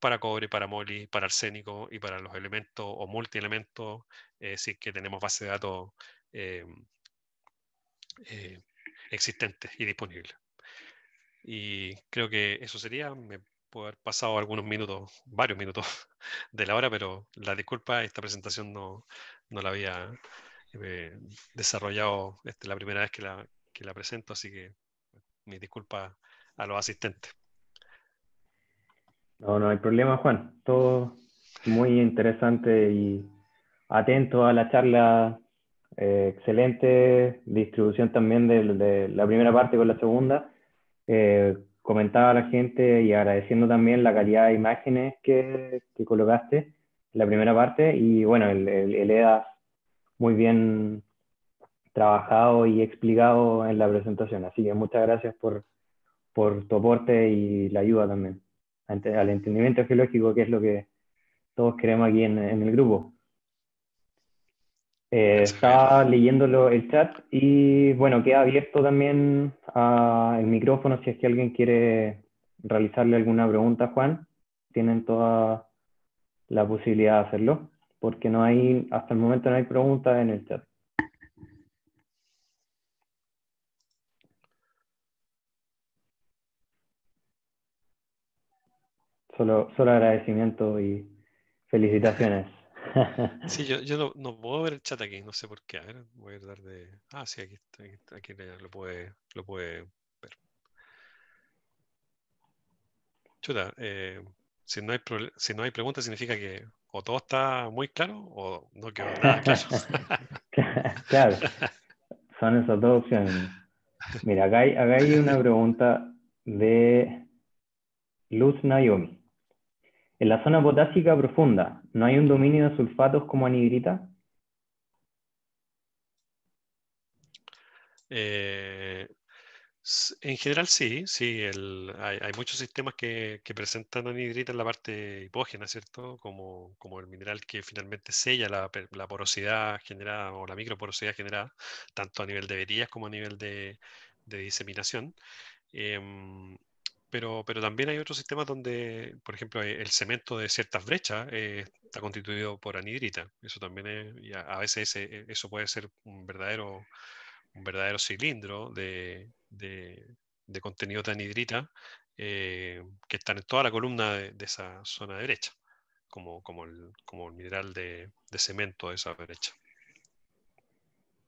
para cobre, para moli, para arsénico y para los elementos o multielementos, elementos eh, si es que tenemos base de datos eh, existentes y disponibles. Y creo que eso sería, me puedo haber pasado algunos minutos, varios minutos de la hora, pero la disculpa, esta presentación no la había eh, desarrollado este, la primera vez que la, que la presento, así que mi disculpa a los asistentes. No, no hay problema, Juan. Todo muy interesante y atento a la charla. Eh, excelente distribución también de, la primera parte con la segunda. Eh, comentaba a la gente y agradeciendo también la calidad de imágenes que, que colocaste en la primera parte y bueno, el, el, el e muy bien trabajado y explicado en la presentación. Así que muchas gracias por, tu aporte y la ayuda también al entendimiento geológico, que es lo que todos queremos aquí en, el grupo. está eh, estaba leyéndolo el chat y bueno, queda abierto también ah, el micrófono si es que alguien quiere realizarle alguna pregunta, Juan. Tienen toda la posibilidad de hacerlo porque no hay, hasta el momento no hay preguntas en el chat. Solo, solo agradecimiento y felicitaciones. Sí, yo, no, puedo ver el chat aquí, no sé por qué. A ver, voy a dar de. Ah, sí, aquí, lo, puede, lo puede ver. Chuta, eh, si, si no hay preguntas, significa que o todo está muy claro o no quedó nada claro. claro, son esas dos opciones. Mira, acá hay, una pregunta de Luz Naomi. En la zona potásica profunda, ¿no hay un dominio de sulfatos como anigrita? Eh, en general sí, sí, hay, muchos sistemas que, presentan anhidrita en la parte hipógena, ¿cierto? Como, el mineral que finalmente sella la, porosidad generada o la microporosidad generada, tanto a nivel de verías como a nivel de, diseminación. Em, pero, también hay otros sistemas donde, por ejemplo, eh, el cemento de ciertas brechas eh, está constituido por anhidrita. Eso también es, a, veces e, eso puede ser un verdadero cilindro de de, contenido de anhidrita eh, que están en toda la columna de, esa zona derecha como, el, mineral de, cemento de esa derecha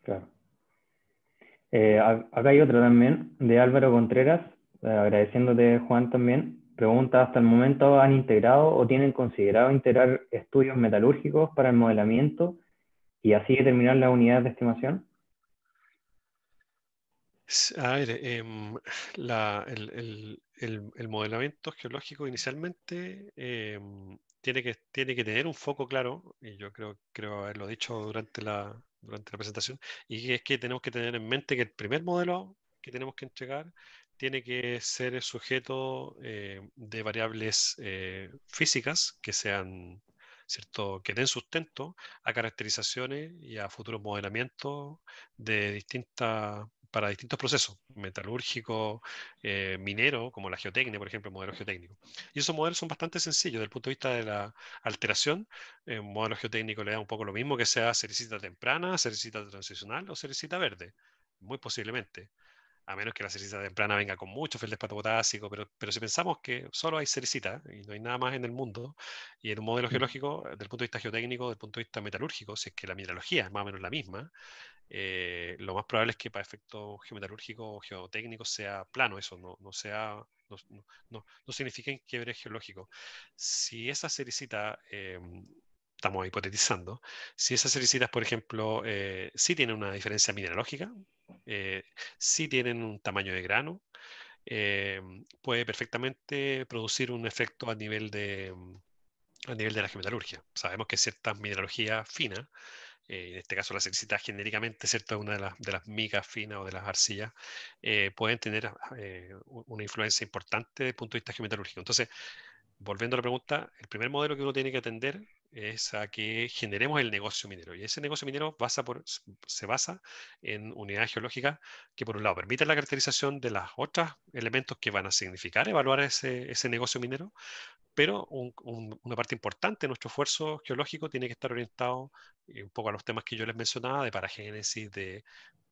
Claro. Eh, acá hay otra también, de Álvaro Contreras, eh, agradeciéndote Juan también. Pregunta, ¿hasta el momento han integrado o tienen considerado integrar estudios metalúrgicos para el modelamiento y así determinar las unidades de estimación? A ver, em, el, modelamiento geológico inicialmente em, tiene, que, tiene que tener un foco claro, y yo creo, creo haberlo dicho durante la, durante la presentación, y es que tenemos que tener en mente que el primer modelo que tenemos que entregar tiene que ser el sujeto eh, de variables eh, físicas que sean ¿cierto? que den sustento a caracterizaciones y a futuros modelamientos de distintas para distintos procesos, metalúrgico, eh, minero, como la geotecnia, por ejemplo, modelo geotécnico. Y esos modelos son bastante sencillos desde el punto de vista de la alteración. Eh, un modelo geotécnico le da un poco lo mismo que sea cerecita temprana, cerecita transicional o cerecita verde, muy posiblemente. A menos que la cerecita temprana venga con mucho feldespato potásico, pero, pero si pensamos que solo hay cerecita y no hay nada más en el mundo, y en un modelo geológico, desde el punto de vista geotécnico, desde el punto de vista metalúrgico, si es que la mineralogía es más o menos la misma, eh, lo más probable es que para efectos geometalúrgicos o geotécnicos sea plano, eso no, sea, no, no, significa quiebre geológico. Si esa cericita eh, estamos hipotetizando, si esas cericita por ejemplo, eh, sí tiene una diferencia mineralógica, eh, sí tienen un tamaño de grano, puede perfectamente producir un efecto a nivel de a nivel de la geometalurgia. Sabemos que ciertas mineralogías finas eh, en este caso las sericita genéricamente, ¿cierto? Una de las, de las migas finas o de las arcillas, eh, pueden tener eh, una influencia importante desde el punto de vista geometalúrgico. Entonces, volviendo a la pregunta, el primer modelo que uno tiene que atender es a que generemos el negocio minero. Y ese negocio minero se basa en unidades geológicas que, por un lado, permiten la caracterización de los otros elementos que van a significar evaluar ese, ese negocio minero, pero una parte importante de nuestro esfuerzo geológico tiene que estar orientado eh, un poco a los temas que yo les mencionaba, de paragénesis, de,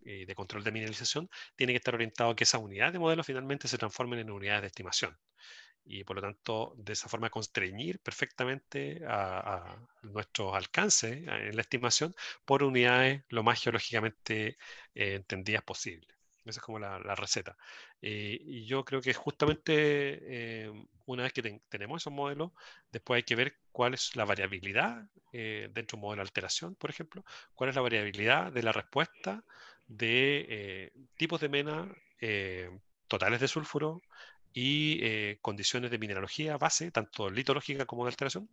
eh, de control de mineralización, tiene que estar orientado a que esas unidades de modelo finalmente se transformen en unidades de estimación y por lo tanto de esa forma constreñir perfectamente a, a nuestros alcances en la estimación por unidades lo más geológicamente eh, entendidas posible. Esa es como la, receta. Eh, y yo creo que justamente eh, una vez que tenemos esos modelos, después hay que ver cuál es la variabilidad dentro de un modelo de alteración, por ejemplo, cuál es la variabilidad de la respuesta de tipos de mena totales de sulfuro, y eh, condiciones de mineralogía base, tanto litológica como de alteración,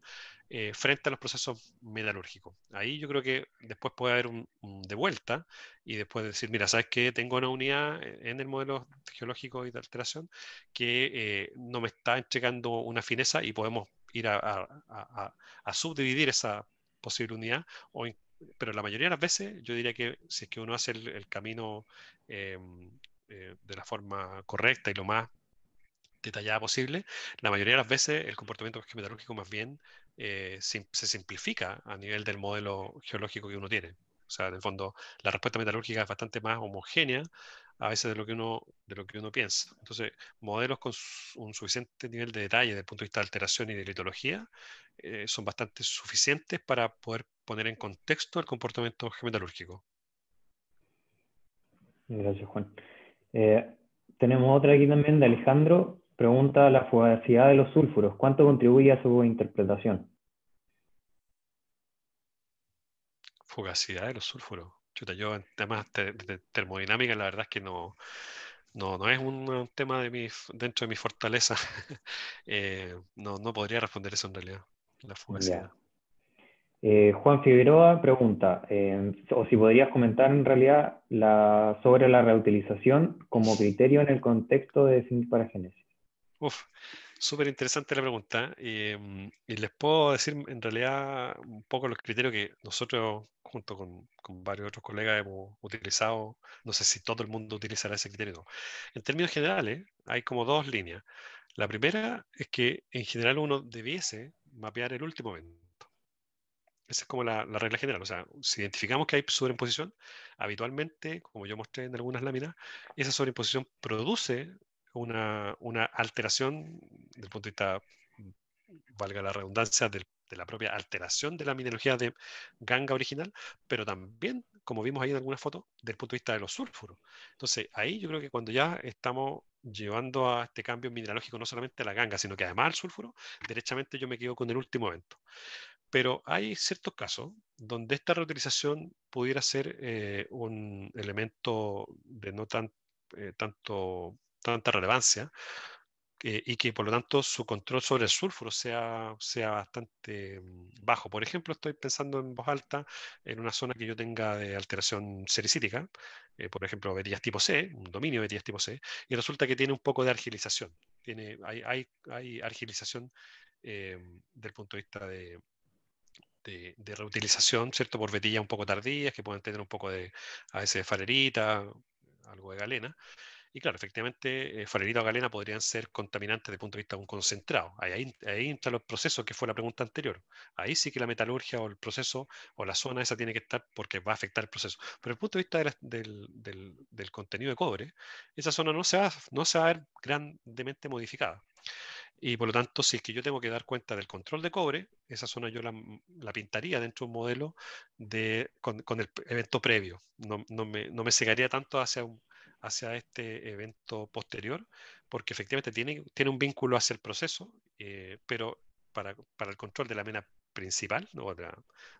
eh, frente a los procesos metalúrgicos. Ahí yo creo que después puede haber un, devuelta de vuelta y después decir, mira, sabes que tengo una unidad en el modelo geológico y de alteración que eh, no me está entregando una fineza y podemos ir a, subdividir esa posible unidad, pero la mayoría de las veces yo diría que si es que uno hace el camino em, de la forma correcta y lo más detallada posible, la mayoría de las veces el comportamiento metalúrgico más bien eh, se simplifica a nivel del modelo geológico que uno tiene. O sea, en el fondo, la respuesta metalúrgica es bastante más homogénea a veces de lo que uno, de lo que uno piensa. Entonces, modelos con un suficiente nivel de detalle desde el punto de vista de alteración y de litología eh, son bastante suficientes para poder poner en contexto el comportamiento geometalúrgico. Gracias, Juan. Eh, tenemos otra aquí también de Alejandro pregunta la fugacidad de los sulfuros. ¿Cuánto contribuye a su interpretación? Fugacidad de los sulfuros. Chuta, yo en temas de, termodinámica la verdad es que no, no, es un, tema de mi, dentro de mi fortaleza. Eh, no, podría responder eso en realidad, la fugacidad. Eh, Juan Figueroa pregunta, eh, o si podrías comentar en realidad sobre la reutilización como criterio en el contexto de para génesis. Uf, súper interesante la pregunta. Eh, y les puedo decir en realidad un poco los criterios que nosotros, junto con, varios otros colegas, hemos utilizado. No sé si todo el mundo utilizará ese criterio. No. En términos generales, hay como dos líneas. La primera es que en general uno debiese mapear el último evento. Esa es como la, la, regla general. O sea, si identificamos que hay sobreimposición, habitualmente, como yo mostré en algunas láminas, esa sobreimposición produce una, alteración del punto de vista, valga la redundancia, de la propia alteración de la mineralogía de ganga original, pero también, como vimos ahí en algunas fotos, del punto de vista de los sulfuros. Entonces, ahí yo creo que cuando ya estamos llevando a este cambio mineralógico no solamente a la ganga, sino que además al sulfuro, derechamente yo me quedo con el último evento. Pero hay ciertos casos donde esta reutilización pudiera ser eh, un elemento de no tan, eh, tanto tanta relevancia eh, y que por lo tanto su control sobre el sulfuro sea, sea bastante mm, bajo. Por ejemplo, estoy pensando en voz alta en una zona que yo tenga de alteración sericítica, eh, por ejemplo, vetillas tipo C, un dominio de tipo C, y resulta que tiene un poco de argilización. Tiene, hay, hay, argilización eh, del punto de vista de, de, reutilización, ¿cierto? Por vetillas un poco tardías, que pueden tener un poco de, a veces, de farerita, algo de galena. Y claro, efectivamente, eh, o galena podrían ser contaminantes desde el punto de vista de un concentrado. Ahí, ahí entra los procesos que fue la pregunta anterior. Ahí sí que la metalurgia o el proceso o la zona esa tiene que estar porque va a afectar el proceso. Pero desde el punto de vista del, del, del, contenido de cobre, esa zona no se va, no se va a ver grandemente modificada. Y por lo tanto, si es que yo tengo que dar cuenta del control de cobre, esa zona yo la, pintaría dentro de un modelo de, con, el evento previo. No, no, me, no me cegaría tanto hacia un hacia este evento posterior, porque efectivamente tiene, tiene un vínculo hacia el proceso, eh, pero para, el control de la mena principal o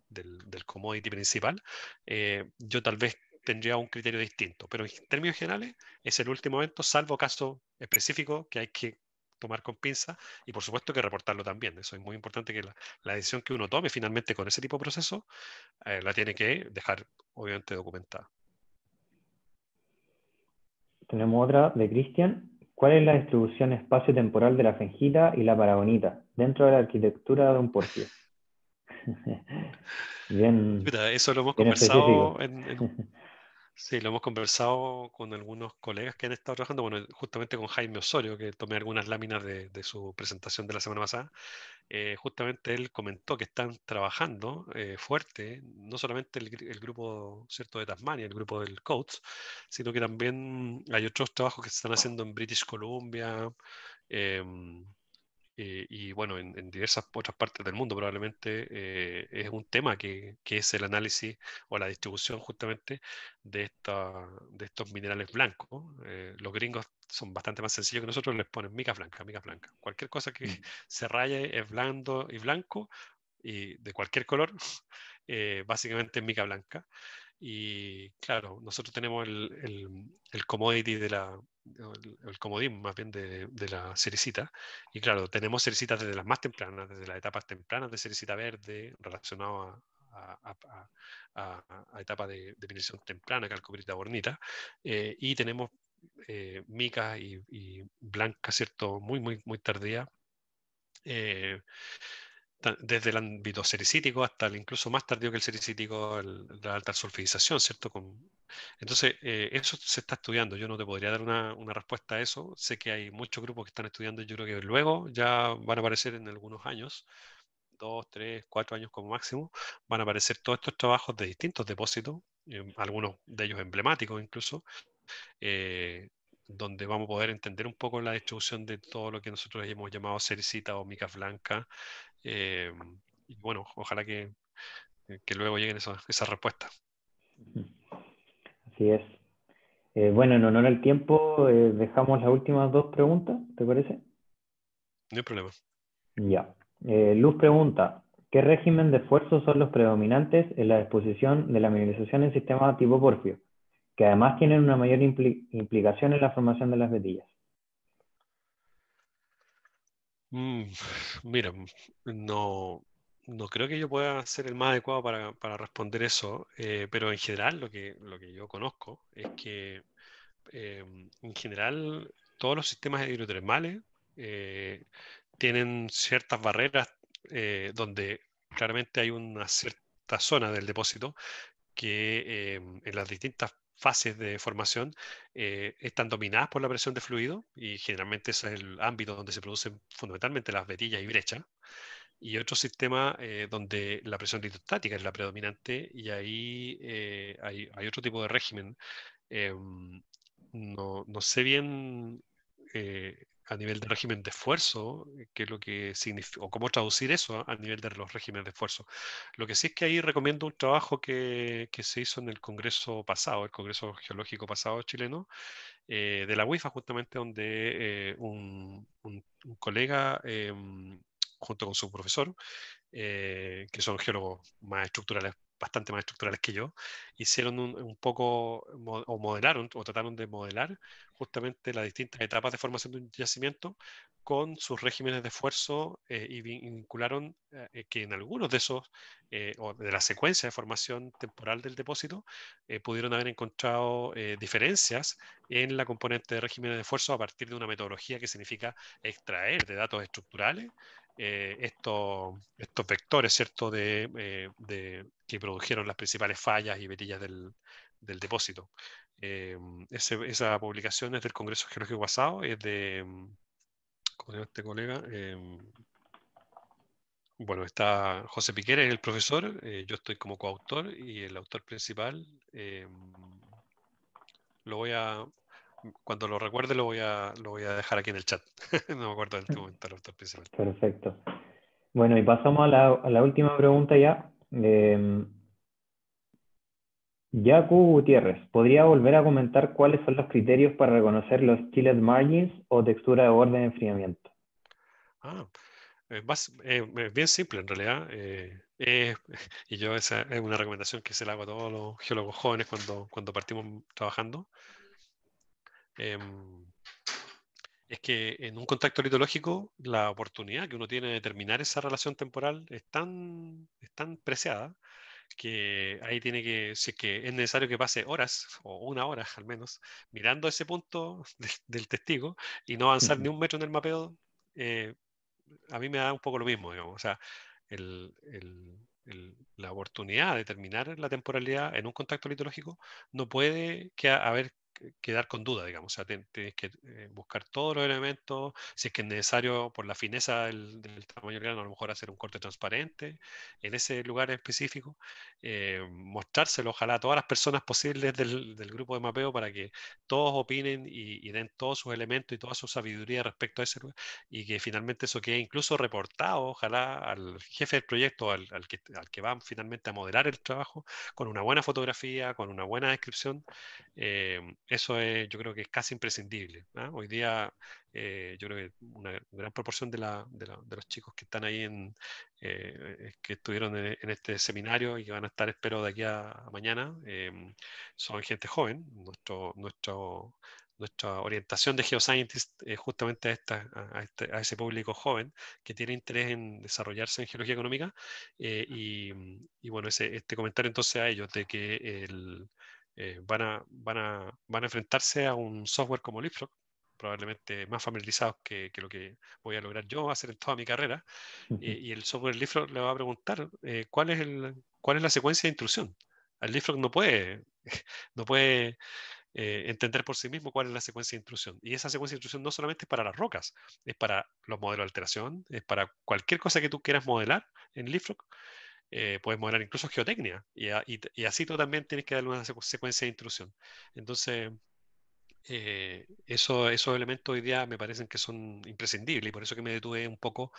del, commodity principal, eh, yo tal vez tendría un criterio distinto, pero en términos generales es el último evento, salvo caso específico que hay que tomar con pinza y por supuesto que reportarlo también. Eso es muy importante que la, decisión que uno tome finalmente con ese tipo de proceso eh, la tiene que dejar obviamente documentada tenemos otra de Cristian. ¿Cuál es la distribución espacio-temporal de la fengita y la paragonita dentro de la arquitectura de un porcio? Bien. eso lo hemos conversado en, Sí, lo hemos conversado con algunos colegas que han estado trabajando, bueno, justamente con Jaime Osorio, que tomé algunas láminas de, su presentación de la semana pasada. Eh, justamente él comentó que están trabajando eh, fuerte, no solamente el, grupo cierto de Tasmania, el grupo del COATS, sino que también hay otros trabajos que se están haciendo en British Columbia, em, eh, y bueno, en, diversas otras partes del mundo probablemente eh, es un tema que, que, es el análisis o la distribución justamente de, de estos minerales blancos. Eh, los gringos son bastante más sencillos que nosotros, les ponen mica blanca, mica blanca. Cualquier cosa que mm. se raye es blando y blanco y de cualquier color, básicamente es mica blanca. Y claro, nosotros tenemos el, el, el commodity de la, el, más bien de, de, la cerecita. Y claro, tenemos cerecitas desde las más tempranas, desde las etapas tempranas de cerecita verde, relacionado a, a, a, a etapa de, de es temprana, calcobrita bornita. Eh, y tenemos eh, micas y, y blancas, ¿cierto? Muy, muy, muy tardía. Eh, desde el ámbito sericítico hasta el incluso más tardío que el sericítico, la alta sulfidización, ¿cierto? entonces, eh, eso se está estudiando. Yo no te podría dar una, una, respuesta a eso. Sé que hay muchos grupos que están estudiando. Yo creo que luego ya van a aparecer en algunos años, dos, tres, cuatro años como máximo, van a aparecer todos estos trabajos de distintos depósitos, eh, algunos de ellos emblemáticos incluso. Eh, donde vamos a poder entender un poco la distribución de todo lo que nosotros hemos llamado sericita o mica blanca eh, y bueno, ojalá que, luego lleguen esas, respuestas. Así es. Eh, bueno, en honor al tiempo, eh, dejamos las últimas dos preguntas, ¿te parece? No hay problema. Ya. Luz pregunta, ¿qué régimen de esfuerzo son los predominantes en la exposición de la mineralización en sistemas tipo porfio, que además tienen una mayor implicación en la formación de las vetillas Mm, mira, mm, no, creo que yo pueda ser el más adecuado para, responder eso, eh, pero en general lo que, lo que yo conozco es que eh, en general todos los sistemas hidrotermales eh, tienen ciertas barreras donde claramente hay una cierta zona del depósito que en las distintas fases de formación eh, están dominadas por la presión de fluido y generalmente ese es el ámbito donde se producen fundamentalmente las vetillas y brechas. Y otro sistema eh, donde la presión hidrostática es la predominante y ahí eh, hay, otro tipo de régimen. Em, no, no, sé bien a nivel de régimen de esfuerzo, eh, qué es lo que significa, o cómo traducir eso a nivel de los regímenes de esfuerzo. Lo que sí es que ahí recomiendo un trabajo que, se hizo en el Congreso pasado, el Congreso Geológico pasado chileno, eh, de la UIFA, justamente donde eh, un, colega, em, junto con su profesor, que son geólogos más estructurales bastante más estructurales que yo, hicieron un, poco o modelaron o trataron de modelar justamente las distintas etapas de formación de un yacimiento con sus regímenes de esfuerzo eh, y vincularon eh, eh, que en algunos de esos, o de la secuencia de formación temporal del depósito, pudieron haber encontrado diferencias en la componente de regímenes de esfuerzo a partir de una metodología que significa extraer de datos estructurales eh, estos, estos vectores ¿cierto? Eh, de, que produjeron las principales fallas y verillas del, depósito. Eh, esa publicación es del Congreso Geológico Pasado, es de, mm, ¿cómo este colega? Mm, bueno, está José Piquera, el profesor, yo estoy como coautor y el autor principal mm, lo voy a cuando lo recuerde lo voy a, dejar aquí en el chat. no me acuerdo del este Perfecto. Bueno, y pasamos a la, última pregunta ya. Eh, em, Yacu Gutiérrez, ¿podría volver a comentar cuáles son los criterios para reconocer los chiles margins o textura de orden de enfriamiento? Ah, es eh, eh, eh, bien simple en realidad. y yo esa es una recomendación que se la hago a todos los geólogos jóvenes cuando, cuando partimos trabajando. Em, es que en un contacto litológico la oportunidad que uno tiene de terminar esa relación temporal es tan, tan preciada que ahí tiene que, si es que es necesario que pase horas o una hora al menos mirando ese punto del testigo y no avanzar ni un metro en el mapeo, eh, a mí me da un poco lo mismo, digamos. O sea, la oportunidad de terminar la temporalidad en un contacto litológico no puede que haber quedar con duda, digamos. O sea, que eh, buscar todos los elementos, si es que es necesario por la fineza del, tamaño del a lo mejor hacer un corte transparente en ese lugar específico, eh, mostrárselo ojalá a todas las personas posibles del, grupo de mapeo para que todos opinen y, den todos sus elementos y toda su sabiduría respecto a ese lugar y que finalmente eso quede incluso reportado, ojalá al jefe del proyecto, al, que, al que van finalmente a moderar el trabajo, con una buena fotografía, con una buena descripción, eh, eso es, yo creo que es casi imprescindible. ¿ah? Hoy día, eh, yo creo que una gran proporción de, los chicos que están ahí, eh, que estuvieron en, este seminario y que van a estar, espero, de aquí a, mañana, eh, son gente joven. Nuestro, nuestro, nuestra orientación de Geoscientist es justamente a, esta, a, este, ese público joven que tiene interés en desarrollarse en geología económica. Y, bueno, ese, este comentario entonces a ellos de que el eh, van, a, van, a, enfrentarse a un software como Leapfrog, probablemente más familiarizados que, lo que voy a lograr yo hacer en toda mi carrera, eh, y el software Leapfrog le va a preguntar eh, ¿cuál, es cuál es la secuencia de intrusión. El Leapfrog no puede, no puede entender por sí mismo cuál es la secuencia de intrusión. Y esa secuencia de intrusión no solamente es para las rocas, es para los modelos de alteración, es para cualquier cosa que tú quieras modelar en LeafRock, eh, puedes modelar incluso geotecnia y, así tú también tienes que darle una secuencia de intrusión. Entonces, eh, eso, esos elementos hoy día me parecen que son imprescindibles y por eso que me detuve un poco,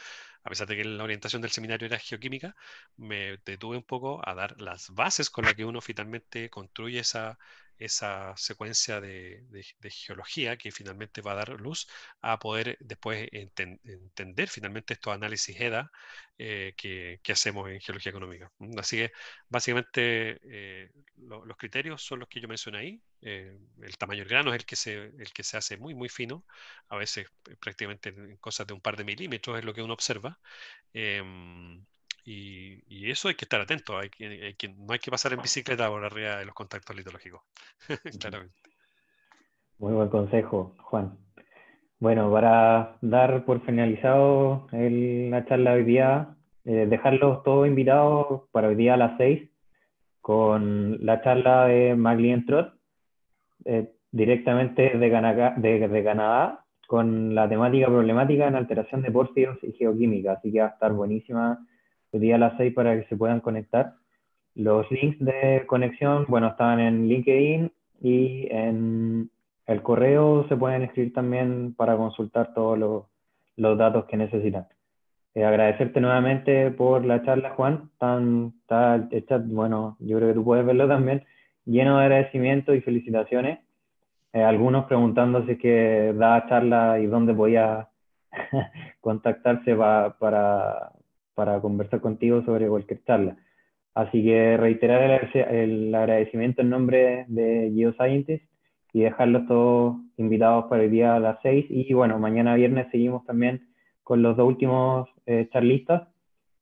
a pesar de que la orientación del seminario era geoquímica, me detuve un poco a dar las bases con las que uno finalmente construye esa, esa secuencia de, geología que finalmente va a dar luz a poder después entender finalmente estos análisis EDA eh, que, hacemos en geología económica. Mm, así que básicamente eh, los criterios son los que yo mencioné ahí. Eh, el tamaño del grano es el que, se, el que se hace muy, muy fino, a veces prácticamente en cosas de un par de milímetros es lo que uno observa. Em, y, eso hay que estar atento, hay que, no hay que pasar en bicicleta por arriba de los contactos litológicos, claramente. Muy buen consejo, Juan. Bueno, para dar por finalizado la charla de hoy día, eh, dejarlos todos invitados para hoy día a las 6 con la charla de Maglien Trot, eh, directamente de, Canadá, con la temática problemática en alteración de porciones y geoquímica. Así que va a estar buenísima el día a las 6 para que se puedan conectar. Los links de conexión, bueno, están en LinkedIn y en el correo se pueden escribir también para consultar todos los, los datos que necesitan. Eh, agradecerte nuevamente por la charla, Juan. Tan, tan, bueno, yo creo que tú puedes verlo también, lleno de agradecimiento y felicitaciones. Eh, algunos preguntándose qué da charla y dónde voy a contactarse va para, para conversar contigo sobre cualquier charla. Así que reiterar el, agradecimiento en nombre de GeoScientist y dejarlos todos invitados para el día a las 6. Y bueno, mañana viernes seguimos también con los dos últimos eh, charlistas.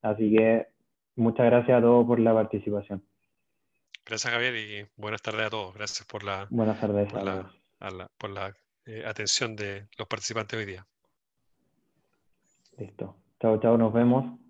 Así que muchas gracias a todos por la participación. Gracias Javier y buenas tardes a todos. Gracias por la, buenas tardes, por la, eh, atención de los participantes hoy día. Listo. Chao, chao, nos vemos.